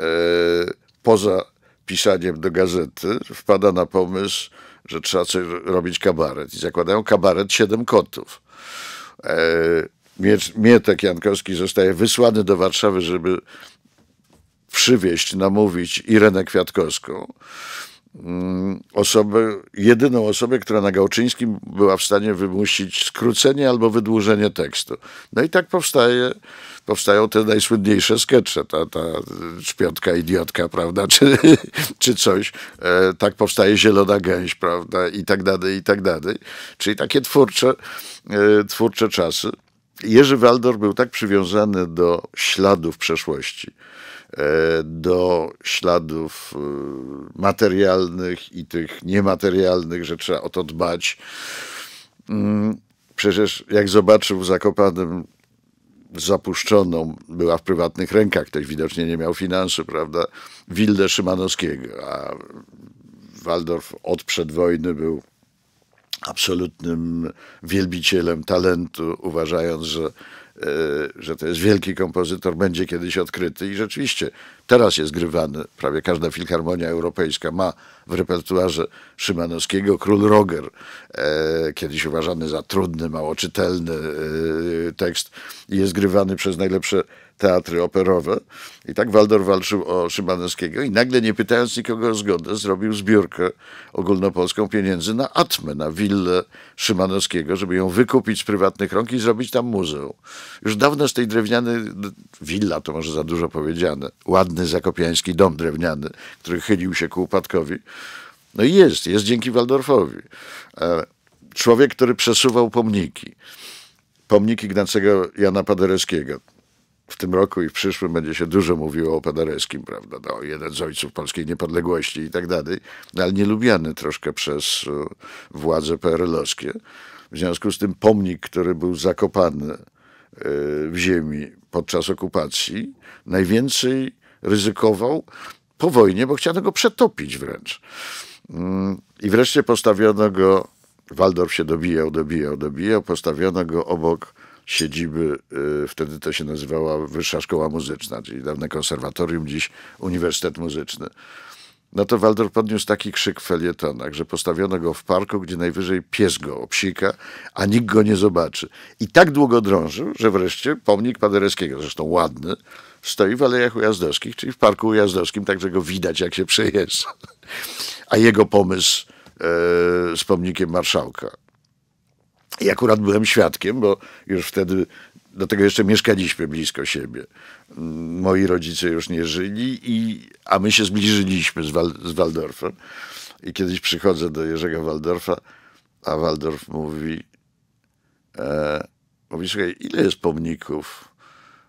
poza pisaniem do gazety wpada na pomysł, że trzeba coś robić kabaret. I zakładają kabaret Siedem Kotów. Mietek Jankowski zostaje wysłany do Warszawy, żeby przywieźć, namówić Irenę Kwiatkowską. Mm, osobę, jedyną osobę, która na Gałczyńskim była w stanie wymusić skrócenie albo wydłużenie tekstu. No i tak powstaje, powstają te najsłynniejsze skecze, ta, ta szpiotka idiotka, prawda, czy, czy coś. E, tak powstaje Zielona Gęś, prawda, i tak dalej, i tak dalej. Czyli takie twórcze, e, twórcze czasy. Jerzy Waldor był tak przywiązany do śladów przeszłości, e, do śladów e, materialnych i tych niematerialnych, że trzeba o to dbać. Mm, przecież jak zobaczył zakopaną, zapuszczoną, była w prywatnych rękach, ktoś widocznie nie miał finansów, prawda, Wilde Szymanowskiego, a Waldorf od przedwojny był absolutnym wielbicielem talentu, uważając, że, e, że to jest wielki kompozytor, będzie kiedyś odkryty. I rzeczywiście teraz jest grywany. Prawie każda filharmonia europejska ma w repertuarze Szymanowskiego Król Roger, e, kiedyś uważany za trudny, mało czytelny e, tekst, jest grywany przez najlepsze teatry operowe. I tak Waldor walczył o Szymanowskiego i nagle, nie pytając nikogo o zgodę, zrobił zbiórkę ogólnopolską pieniędzy na Atmę, na willę Szymanowskiego, żeby ją wykupić z prywatnych rąk i zrobić tam muzeum. Już dawno z tej drewnianej, willa to może za dużo powiedziane, ładny zakopiański dom drewniany, który chylił się ku upadkowi. No i jest, jest dzięki Waldorfowi. E, człowiek, który przesuwał pomniki. pomniki Ignacego Jana Paderewskiego w tym roku i w przyszłym będzie się dużo mówiło o Paderewskim, prawda? No, jeden z ojców polskiej niepodległości i tak dalej, ale nielubiany troszkę przez e, władze PRL-owskie. W związku z tym pomnik, który był zakopany e, w ziemi podczas okupacji, najwięcej ryzykował po wojnie, bo chciano go przetopić wręcz. Mm, I wreszcie postawiono go, Waldorf się dobijał, dobijał, dobijał, postawiono go obok siedziby, y, wtedy to się nazywała Wyższa Szkoła Muzyczna, czyli dawne konserwatorium, dziś Uniwersytet Muzyczny. No to Waldorf podniósł taki krzyk w felietonach, że postawiono go w parku, gdzie najwyżej pies go obsika, a nikt go nie zobaczy. I tak długo drążył, że wreszcie pomnik Paderewskiego, zresztą ładny, stoi w Alejach Ujazdowskich, czyli w Parku Ujazdowskim, także go widać, jak się przejeżdża. A jego pomysł e, z pomnikiem marszałka i akurat byłem świadkiem, bo już wtedy, do tego jeszcze mieszkaliśmy blisko siebie. Moi rodzice już nie żyli, i, a my się zbliżyliśmy z, Wal, z Waldorfem. I kiedyś przychodzę do Jerzego Waldorfa, a Waldorf mówi, e, mówi, słuchaj, ile jest pomników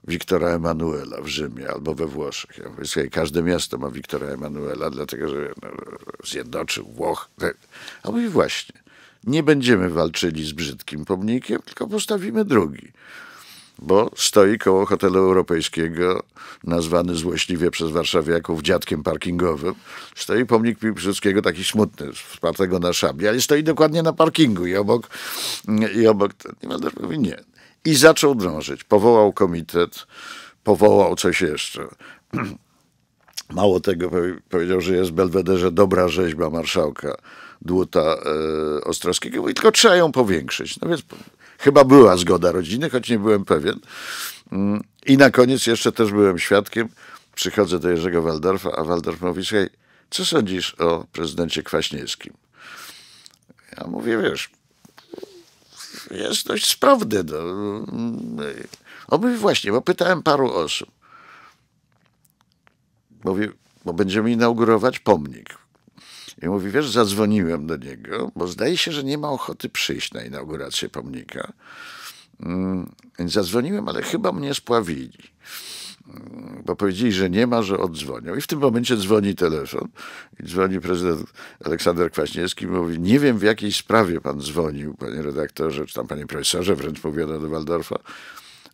Wiktora Emanuela w Rzymie albo we Włoszech? Ja mówię, słuchaj, każde miasto ma Wiktora Emanuela, dlatego że no, zjednoczył Włoch. A mówi, właśnie nie będziemy walczyli z brzydkim pomnikiem, tylko postawimy drugi. Bo stoi koło hotelu europejskiego, nazwany złośliwie przez warszawiaków dziadkiem parkingowym. Stoi pomnik Piłsudskiego, taki smutny, wspartego na szabli, ale stoi dokładnie na parkingu i obok, i obok, nie będę mówi nie. I zaczął drążyć. Powołał komitet, powołał coś jeszcze. Mało tego, powiedział, że jest w Belwederze dobra rzeźba marszałka Dłuta e, Ostrowskiego, i tylko trzeba ją powiększyć. No więc chyba była zgoda rodziny, choć nie byłem pewien. Mm, I na koniec jeszcze też byłem świadkiem, przychodzę do Jerzego Waldorfa, a Waldorf mówi, słuchaj, co sądzisz o prezydencie Kwaśniewskim? Ja mówię, wiesz, jest dość sprawny. No. Mm, on mówi, właśnie, bo pytałem paru osób. Mówię, bo będziemy inaugurować pomnik i mówi, wiesz, zadzwoniłem do niego, bo zdaje się, że nie ma ochoty przyjść na inaugurację pomnika. Mm, więc zadzwoniłem, ale chyba mnie spławili. Mm, bo powiedzieli, że nie ma, że odzwonią. I w tym momencie dzwoni telefon. I dzwoni prezydent Aleksander Kwaśniewski i mówi, nie wiem w jakiej sprawie pan dzwonił, panie redaktorze, czy tam panie profesorze, wręcz powiada do Waldorfa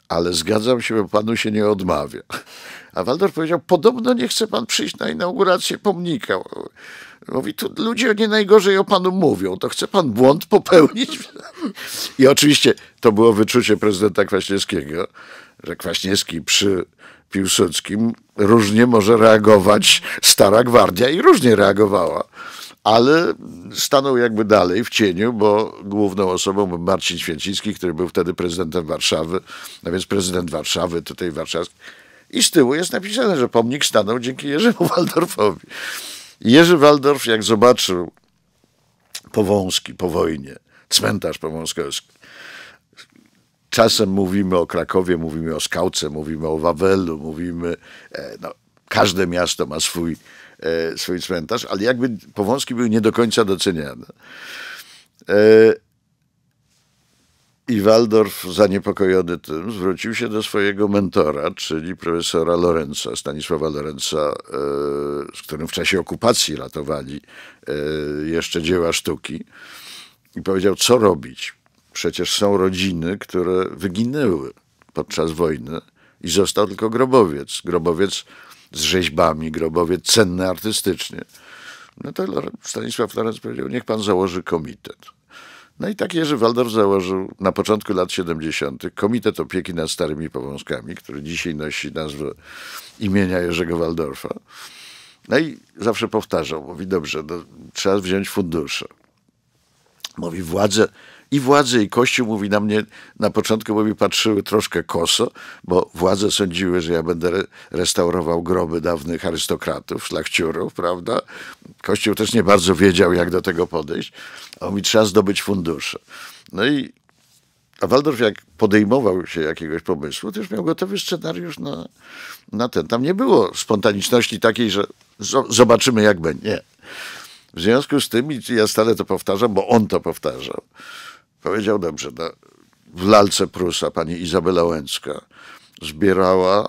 ale zgadzam się, bo panu się nie odmawia. A Waldorf powiedział, podobno nie chce pan przyjść na inaugurację pomnika. Mówi, tu ludzie nie najgorzej o panu mówią, to chce pan błąd popełnić? I oczywiście to było wyczucie prezydenta Kwaśniewskiego, że Kwaśniewski przy Piłsudskim różnie może reagować stara gwardia i różnie reagowała. Ale stanął jakby dalej w cieniu, bo główną osobą był Marcin Święcicki, który był wtedy prezydentem Warszawy, a no więc prezydent Warszawy, tutaj warszawski. I z tyłu jest napisane, że pomnik stanął dzięki Jerzemu Waldorfowi. Jerzy Waldorf, jak zobaczył Powązki po wojnie, cmentarz powązkowski, czasem mówimy o Krakowie, mówimy o Skałce, mówimy o Wawelu, mówimy, e, no, każde miasto ma swój, e, swój cmentarz, ale jakby Powązki były nie do końca doceniane. I Waldorf, zaniepokojony tym, zwrócił się do swojego mentora, czyli profesora Lorenza, Stanisława Lorenza, e, z którym w czasie okupacji ratowali e, jeszcze dzieła sztuki, i powiedział, co robić. Przecież są rodziny, które wyginęły podczas wojny i został tylko grobowiec. Grobowiec z rzeźbami, grobowiec cenny artystycznie. No to Stanisław Lorenz powiedział, niech pan założy komitet. No i tak Jerzy Waldorf założył na początku lat 70. Komitet Opieki nad Starymi Powązkami, który dzisiaj nosi nazwę imienia Jerzego Waldorfa. No i zawsze powtarzał, mówi dobrze, no, trzeba wziąć fundusze. Mówi, władze i władze, i Kościół mówi na mnie, na początku mówi, patrzyły troszkę koso, bo władze sądziły, że ja będę restaurował groby dawnych arystokratów, szlachciurów, prawda? Kościół też nie bardzo wiedział, jak do tego podejść. A mi trzeba zdobyć fundusze. No i a Waldorf jak podejmował się jakiegoś pomysłu, to już miał gotowy scenariusz na, na ten. Tam nie było spontaniczności takiej, że zobaczymy jak będzie. Nie. W związku z tym, i ja stale to powtarzam, bo on to powtarzał, powiedział dobrze, w lalce Prusa pani Izabela Łęcka zbierała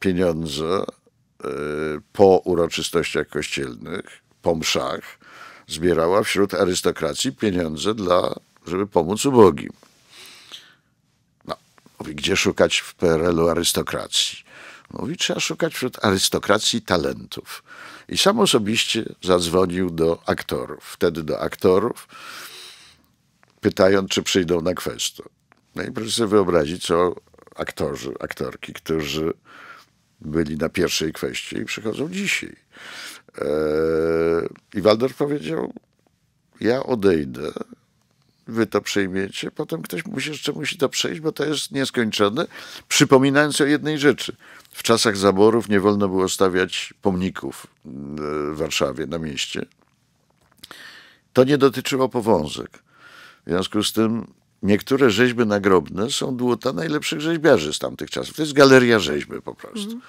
pieniądze y, po uroczystościach kościelnych, po mszach, zbierała wśród arystokracji pieniądze dla, żeby pomóc ubogim. No, mówi, gdzie szukać w PRL-u arystokracji? Mówi, trzeba szukać wśród arystokracji talentów. I sam osobiście zadzwonił do aktorów, wtedy do aktorów, pytając, czy przyjdą na kwestę. No i proszę sobie wyobrazić, co aktorzy, aktorki, którzy byli na pierwszej kwestii i przychodzą dzisiaj. Eee, I Waldorf powiedział, ja odejdę, wy to przejmiecie, potem ktoś musi, jeszcze musi to przejść, bo to jest nieskończone, przypominając o jednej rzeczy. W czasach zaborów nie wolno było stawiać pomników e, w Warszawie, na mieście. To nie dotyczyło powązek. W związku z tym niektóre rzeźby nagrobne są dłota najlepszych rzeźbiarzy z tamtych czasów. To jest galeria rzeźby po prostu. Mm.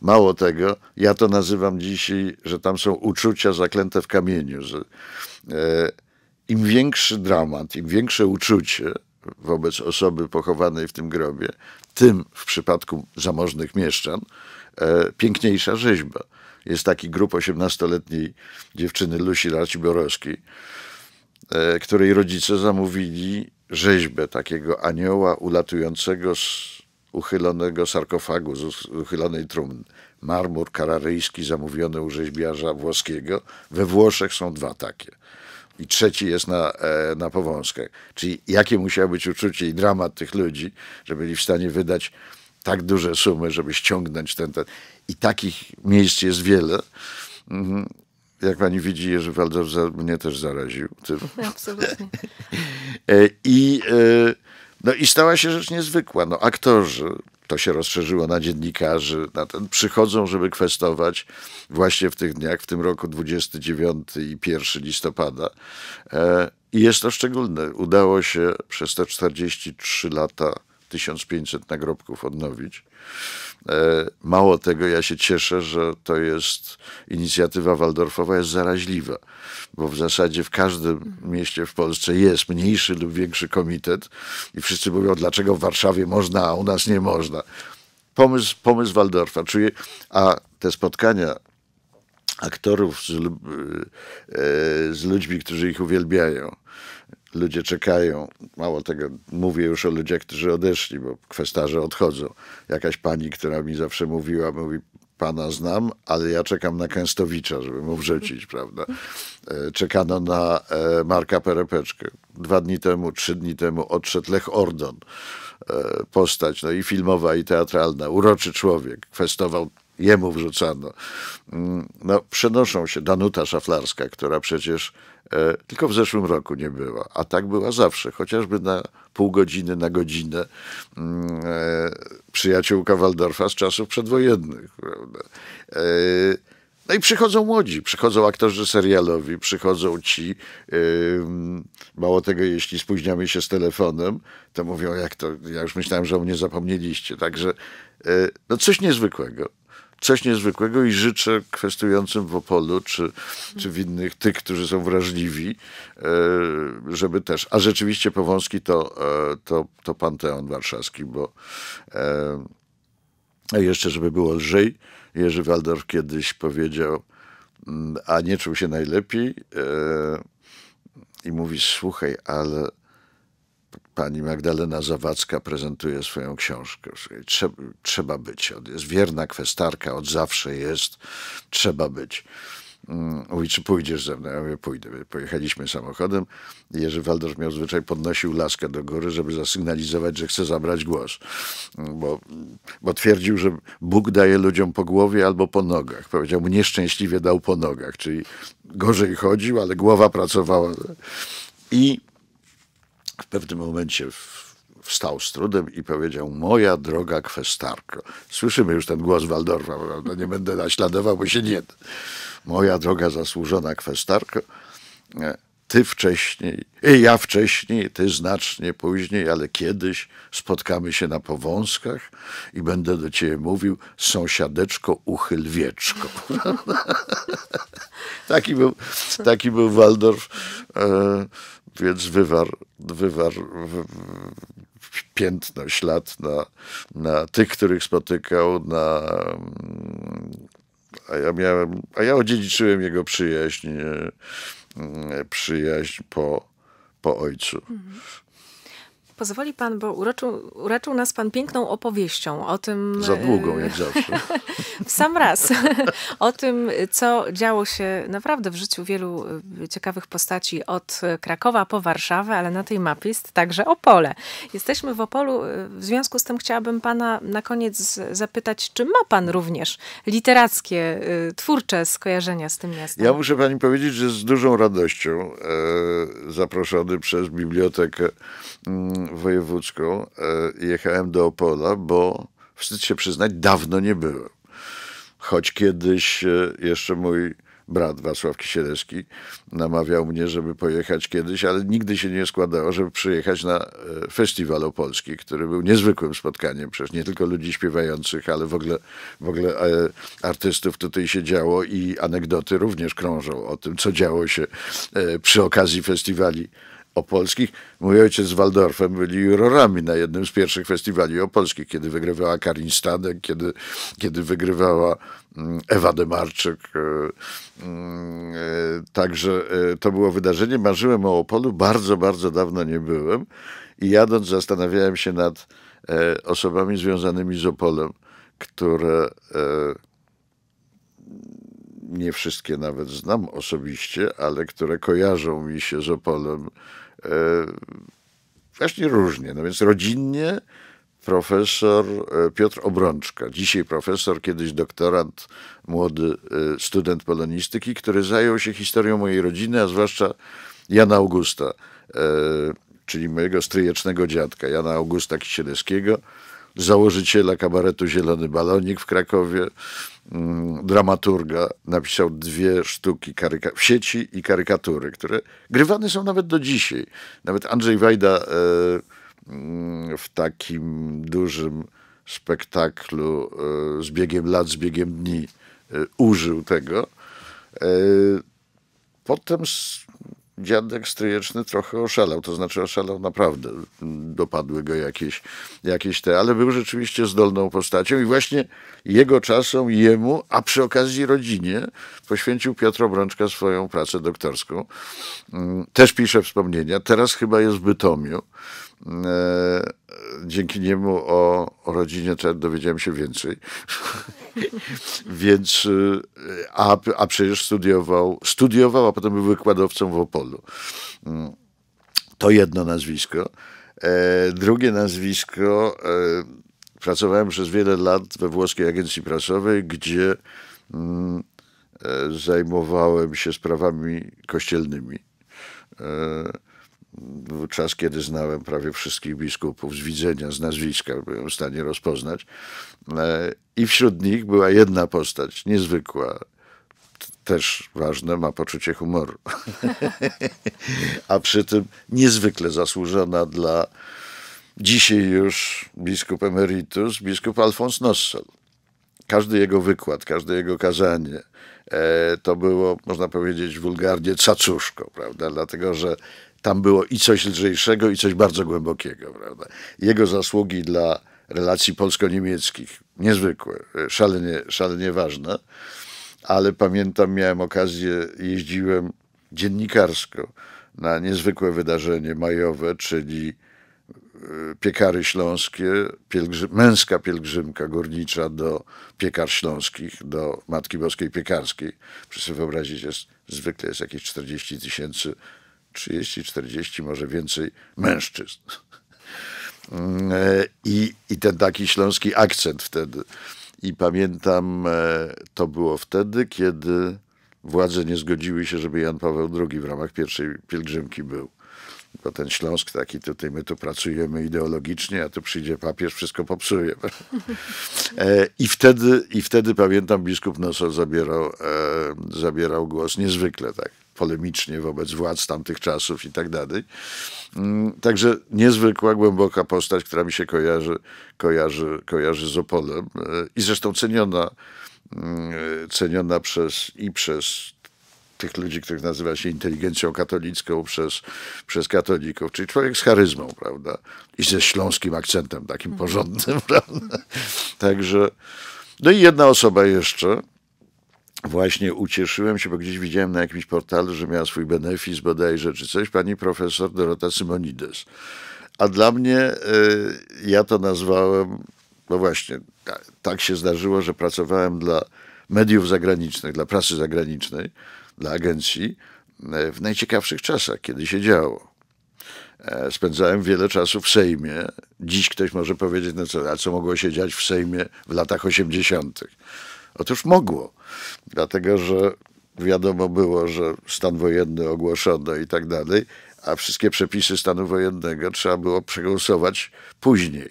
Mało tego, ja to nazywam dzisiaj, że tam są uczucia zaklęte w kamieniu. Że, e, Im większy dramat, im większe uczucie wobec osoby pochowanej w tym grobie, tym w przypadku zamożnych mieszczan, e, piękniejsza rzeźba. Jest taki grup 18-letniej dziewczyny Lucy Raciborowskiej, E, której rodzice zamówili rzeźbę takiego anioła ulatującego z uchylonego sarkofagu, z uchylonej trumny. Marmur kararyjski zamówiony u rzeźbiarza włoskiego. We Włoszech są dwa takie. I trzeci jest na, e, na Powązkach. Czyli jakie musiało być uczucie i dramat tych ludzi, że byli w stanie wydać tak duże sumy, żeby ściągnąć ten... ten. I takich miejsc jest wiele. Mhm jak pani widzi, Jerzy Waldorf za, mnie też zaraził tym. Absolutnie. E, I, e, no i stała się rzecz niezwykła. No, aktorzy, to się rozszerzyło na dziennikarzy, na ten, przychodzą, żeby kwestować właśnie w tych dniach, w tym roku 29 i 1 listopada. E, I jest to szczególne. Udało się przez te 43 lata 1500 nagrobków odnowić. E, mało tego, ja się cieszę, że to jest inicjatywa Waldorfowa, jest zaraźliwa, bo w zasadzie w każdym mieście w Polsce jest mniejszy lub większy komitet i wszyscy mówią, dlaczego w Warszawie można, a u nas nie można. Pomysł, pomysł Waldorfa, czyli, a te spotkania aktorów z, e, e, z ludźmi, którzy ich uwielbiają. Ludzie czekają. Mało tego, mówię już o ludziach, którzy odeszli, bo kwestarze odchodzą. Jakaś pani, która mi zawsze mówiła, mówi, pana znam, ale ja czekam na Kęstowicza, żeby mu wrzucić, prawda? E, czekano na Marka Perepeczkę. Dwa dni temu, trzy dni temu odszedł Lech Ordon. Postać, no i filmowa, i teatralna. Uroczy człowiek. Kwestował jemu wrzucano. Mm, no, przenoszą się. Danuta Szaflarska, która przecież e, tylko w zeszłym roku nie była, a tak była zawsze, chociażby na pół godziny, na godzinę. Mm, e, przyjaciółka Waldorfa z czasów przedwojennych. E, no i przychodzą młodzi, przychodzą aktorzy serialowi, przychodzą ci. mało tego, jeśli spóźniamy się z telefonem, to mówią, jak to, ja już myślałem, że o mnie zapomnieliście. Także no coś niezwykłego coś niezwykłego i życzę kwestującym w Opolu czy, czy w innych, tych, którzy są wrażliwi, e, żeby też. A rzeczywiście Powązki to, e, to, to Panteon Warszawski, bo e, jeszcze, żeby było lżej, Jerzy Waldorf kiedyś powiedział, mm, a nie czuł się najlepiej i mówi, słuchaj, ale pani Magdalena Zawadzka prezentuje swoją książkę. Trzeba, trzeba być. Jest wierna kwestarka, od zawsze jest. Trzeba być. Mm, mówi, czy pójdziesz ze mną? Ja mówię, pójdę. Pojechaliśmy samochodem. Jerzy Waldorf miał zwyczaj, podnosił laskę do góry, żeby zasygnalizować, że chce zabrać głos. Mm, bo, bo twierdził, że Bóg daje ludziom po głowie albo po nogach. Powiedział mu, nieszczęśliwie dał po nogach, czyli gorzej chodził, ale głowa pracowała. I w pewnym momencie wstał z trudem i powiedział, moja droga kwestarko. Słyszymy już ten głos Waldorfa, prawda? nie będę naśladował, bo się nie da. Moja droga zasłużona kwestarko, e, ty wcześniej, i e, ja wcześniej, ty znacznie później, ale kiedyś spotkamy się na powązkach i będę do ciebie mówił sąsiadeczko uchylwieczko. taki, był, taki był Waldorf. E, więc wywarł wywar, piętno, ślad na, na tych, których spotykał, na a ja, miałem, a ja odziedziczyłem jego przyjaźń, e, przyjaźń po, po ojcu. Mhm pozwoli pan, bo uroczył, nas pan piękną opowieścią o tym... Za długą, e, jak zawsze. w sam raz. o tym, co działo się naprawdę w życiu wielu e, ciekawych postaci od Krakowa po Warszawę, ale na tej mapie jest także Opole. Jesteśmy w Opolu, e, w związku z tym chciałabym pana na koniec zapytać, czy ma pan również literackie, twórcze skojarzenia z tym miastem? Ja muszę pani powiedzieć, że z dużą radością e, zaproszony przez Bibliotekę mm, wojewódzką e, jechałem do Opola, bo wstyd się przyznać, dawno nie byłem. Choć kiedyś e, jeszcze mój brat Wacław Kisielewski namawiał mnie, żeby pojechać kiedyś, ale nigdy się nie składało, żeby przyjechać na e, festiwal opolski, który był niezwykłym spotkaniem, przecież nie tylko ludzi śpiewających, ale w ogóle, w ogóle artystów tutaj się działo i anegdoty również krążą o tym, co działo się przy okazji festiwali opolskich. Mój ojciec z Waldorfem byli jurorami na jednym z pierwszych festiwali opolskich, kiedy wygrywała Karin Stadek, kiedy, kiedy wygrywała mm, Ewa Demarczyk. E, mm, e, także e, to było wydarzenie. Marzyłem o Opolu, bardzo, bardzo dawno nie byłem i jadąc zastanawiałem się nad osobami związanymi z Opolem, które nie wszystkie nawet znam osobiście, ale które kojarzą mi się z Opolem E, właśnie różnie. No więc rodzinnie profesor e, Piotr Obrączka, dzisiaj profesor, kiedyś doktorant, młody e, student polonistyki, który zajął się historią mojej rodziny, a zwłaszcza Jana Augusta, czyli mojego stryjecznego dziadka, Jana Augusta Kisielewskiego, założyciela kabaretu Zielony Balonik w Krakowie, Mm, dramaturga napisał dwie sztuki w sieci i karykatury, które grywane są nawet do dzisiaj. Nawet Andrzej Wajda e, mm, w takim dużym spektaklu e, z biegiem lat, z biegiem dni e, użył tego. Potem dziadek stryjeczny trochę oszalał, to znaczy oszalał naprawdę. Dopadły go jakieś, jakieś te, ale był rzeczywiście zdolną postacią i właśnie jego czasom, jemu, a przy okazji rodzinie poświęcił Piotr Obrączka swoją pracę doktorską. Mm, też pisze wspomnienia, teraz chyba jest w Bytomiu. E, dzięki niemu o, o rodzinie Chen dowiedziałem się więcej. Więc, e, a, a przecież studiował, studiował, a potem był wykładowcą w Opolu. Mm, to jedno nazwisko. E, drugie nazwisko, pracowałem przez wiele lat we włoskiej agencji prasowej, gdzie mm, zajmowałem się sprawami kościelnymi był czas, kiedy znałem prawie wszystkich biskupów z widzenia, z nazwiska, byłem w stanie rozpoznać. E, I wśród nich była jedna postać, niezwykła, też ważne, ma poczucie humoru. A przy tym niezwykle zasłużona dla dzisiaj już biskup emeritus, biskup Alfons Nossel. Każdy jego wykład, każde jego kazanie, e, to było, można powiedzieć wulgarnie, cacuszko, prawda? Dlatego, że tam było i coś lżejszego, i coś bardzo głębokiego. Prawda? Jego zasługi dla relacji polsko-niemieckich niezwykłe, szalenie, szalenie ważne, ale pamiętam, miałem okazję, jeździłem dziennikarsko na niezwykłe wydarzenie majowe, czyli e, piekary śląskie, pielgrzy męska pielgrzymka górnicza do piekar śląskich, do Matki Boskiej Piekarskiej. Proszę sobie wyobrazić, jest, zwykle jest jakieś 40 tysięcy 30, 40, może więcej mężczyzn. Mm, e, I, I ten taki śląski akcent wtedy. I pamiętam, e, to było wtedy, kiedy władze nie zgodziły się, żeby Jan Paweł II w ramach pierwszej pielgrzymki był. Bo ten Śląsk taki, tutaj my tu pracujemy ideologicznie, a tu przyjdzie papież, wszystko popsuje. E, I wtedy, I wtedy pamiętam, biskup Nosol zabierał, zabierał głos niezwykle tak polemicznie wobec władz tamtych czasów i tak dalej. Mm, także niezwykła, głęboka postać, która mi się kojarzy, kojarzy, kojarzy z Opolem e, i zresztą ceniona, mm, e, ceniona przez, i przez tych ludzi, których nazywa się inteligencją katolicką przez, przez katolików, czyli człowiek z charyzmą, prawda? I ze śląskim akcentem, takim porządnym, prawda? Także, no i jedna osoba jeszcze, właśnie ucieszyłem się, bo gdzieś widziałem na jakimś portalu, że miała swój benefis bodajże czy coś, pani profesor Dorota Simonides. A dla mnie, e, ja to nazwałem, no właśnie, tak się zdarzyło, że pracowałem dla mediów zagranicznych, dla prasy zagranicznej, dla agencji e, w najciekawszych czasach, kiedy się działo. E, spędzałem wiele czasu w Sejmie. Dziś ktoś może powiedzieć, no co, a co mogło się dziać w Sejmie w latach 80. Otóż mogło dlatego że wiadomo było, że stan wojenny ogłoszono i tak dalej, a wszystkie przepisy stanu wojennego trzeba było przegłosować później.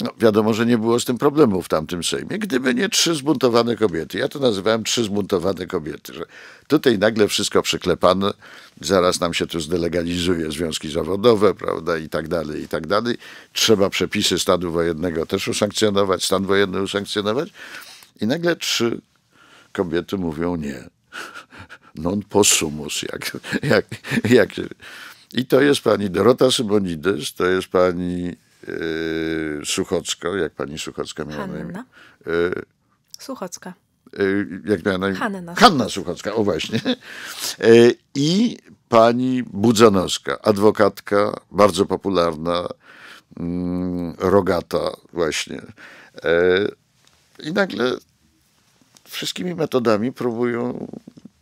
No, wiadomo, że nie było z tym problemu w tamtym Sejmie, gdyby nie trzy zbuntowane kobiety. Ja to nazywałem trzy zbuntowane kobiety, że tutaj nagle wszystko przyklepane, zaraz nam się tu zdelegalizuje związki zawodowe, prawda, i tak dalej, i tak dalej. Trzeba przepisy stanu wojennego też usankcjonować, stan wojenny usankcjonować. I nagle trzy kobiety mówią nie. Non possumus, jak, jak, jak. I to jest pani Dorota Simonides. to jest pani yy, Suchocka, jak pani Suchocka miała Hanna. na imię? Yy, Suchocka. Yy, jak miała na imię? Hanna. Hanna Suchocka, o właśnie. Yy, I pani Budzanowska, adwokatka, bardzo popularna, mm, rogata właśnie. Yy, I nagle wszystkimi metodami próbują,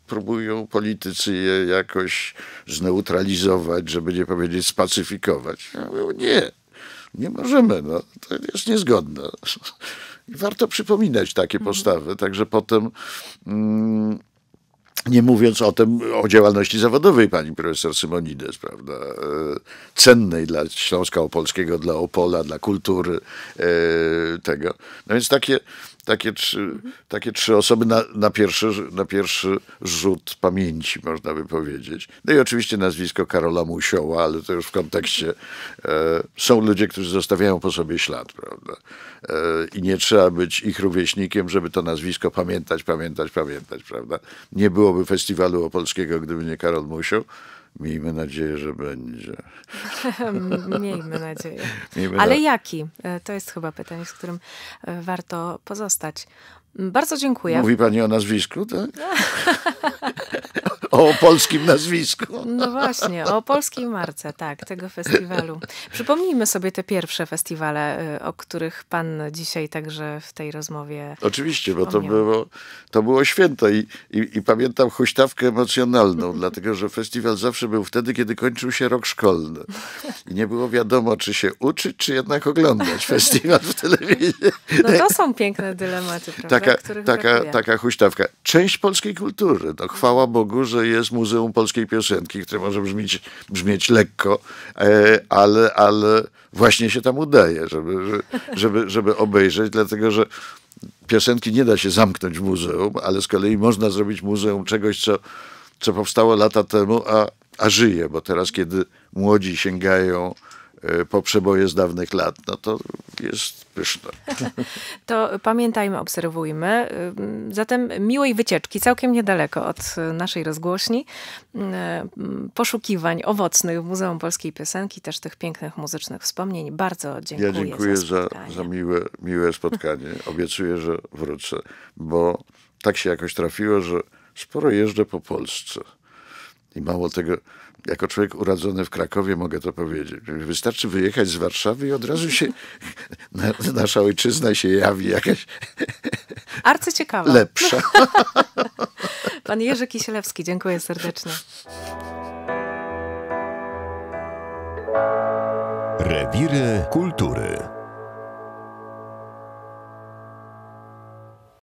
próbują politycy je jakoś zneutralizować, żeby nie powiedzieć spacyfikować. Ja mówię, nie, nie możemy, no, to jest niezgodne. I warto przypominać takie mhm. postawy, także potem... Mm, nie mówiąc o tym, o działalności zawodowej pani profesor Symonides, prawda? E, cennej dla Śląska Opolskiego, dla Opola, dla kultury e, tego. No więc takie takie trzy, mhm. takie trzy osoby na, na, pierwszy, na pierwszy rzut pamięci, można by powiedzieć. No i oczywiście nazwisko Karola Musioła, ale to już w kontekście. E, są ludzie, którzy zostawiają po sobie ślad, prawda? E, I nie trzeba być ich rówieśnikiem, żeby to nazwisko pamiętać, pamiętać, pamiętać, prawda? Nie byłoby festiwalu opolskiego, gdyby nie Karol Musioł. Miejmy nadzieję, że będzie. Miejmy nadzieję. Miejmy Ale na... jaki? E, to jest chyba pytanie, z którym e, warto pozostać. Bardzo dziękuję. Mówi pani o nazwisku, tak? o polskim nazwisku. No właśnie, o polskiej marce, tak, tego festiwalu. Przypomnijmy sobie te pierwsze festiwale, y, o których pan dzisiaj także w tej rozmowie Oczywiście, bo to było, to było święto i, i, i pamiętam huśtawkę emocjonalną, dlatego że festiwal zawsze był wtedy, kiedy kończył się rok szkolny. I nie było wiadomo, czy się uczyć, czy jednak oglądać festiwal w telewizji. No to są piękne dylematy, prawda? Taka, taka, taka huśtawka. Część polskiej kultury. No, chwała Bogu, że jest Muzeum Polskiej Piosenki, które może brzmieć, brzmieć lekko, e, ale, ale właśnie się tam udaje, żeby, żeby, żeby obejrzeć, dlatego że piosenki nie da się zamknąć w muzeum, ale z kolei można zrobić muzeum czegoś, co, co powstało lata temu, a, a żyje, bo teraz, kiedy młodzi sięgają Y, po przeboje z dawnych lat, no to jest pyszne. To pamiętajmy, obserwujmy. Y, zatem miłej wycieczki, całkiem niedaleko od naszej rozgłośni, y, poszukiwań owocnych w Muzeum Polskiej Piosenki, też tych pięknych muzycznych wspomnień. Bardzo dziękuję. Ja dziękuję za, za, za miłe, miłe spotkanie. Obiecuję, że wrócę, bo tak się jakoś trafiło, że sporo jeżdżę po Polsce. I mało tego, jako człowiek urodzony w Krakowie mogę to powiedzieć. Wystarczy wyjechać z Warszawy i od razu się nasza ojczyzna się jawi jakaś Lepsza. Pan Jerzy Kisielewski, dziękuję serdecznie. Rewiry kultury.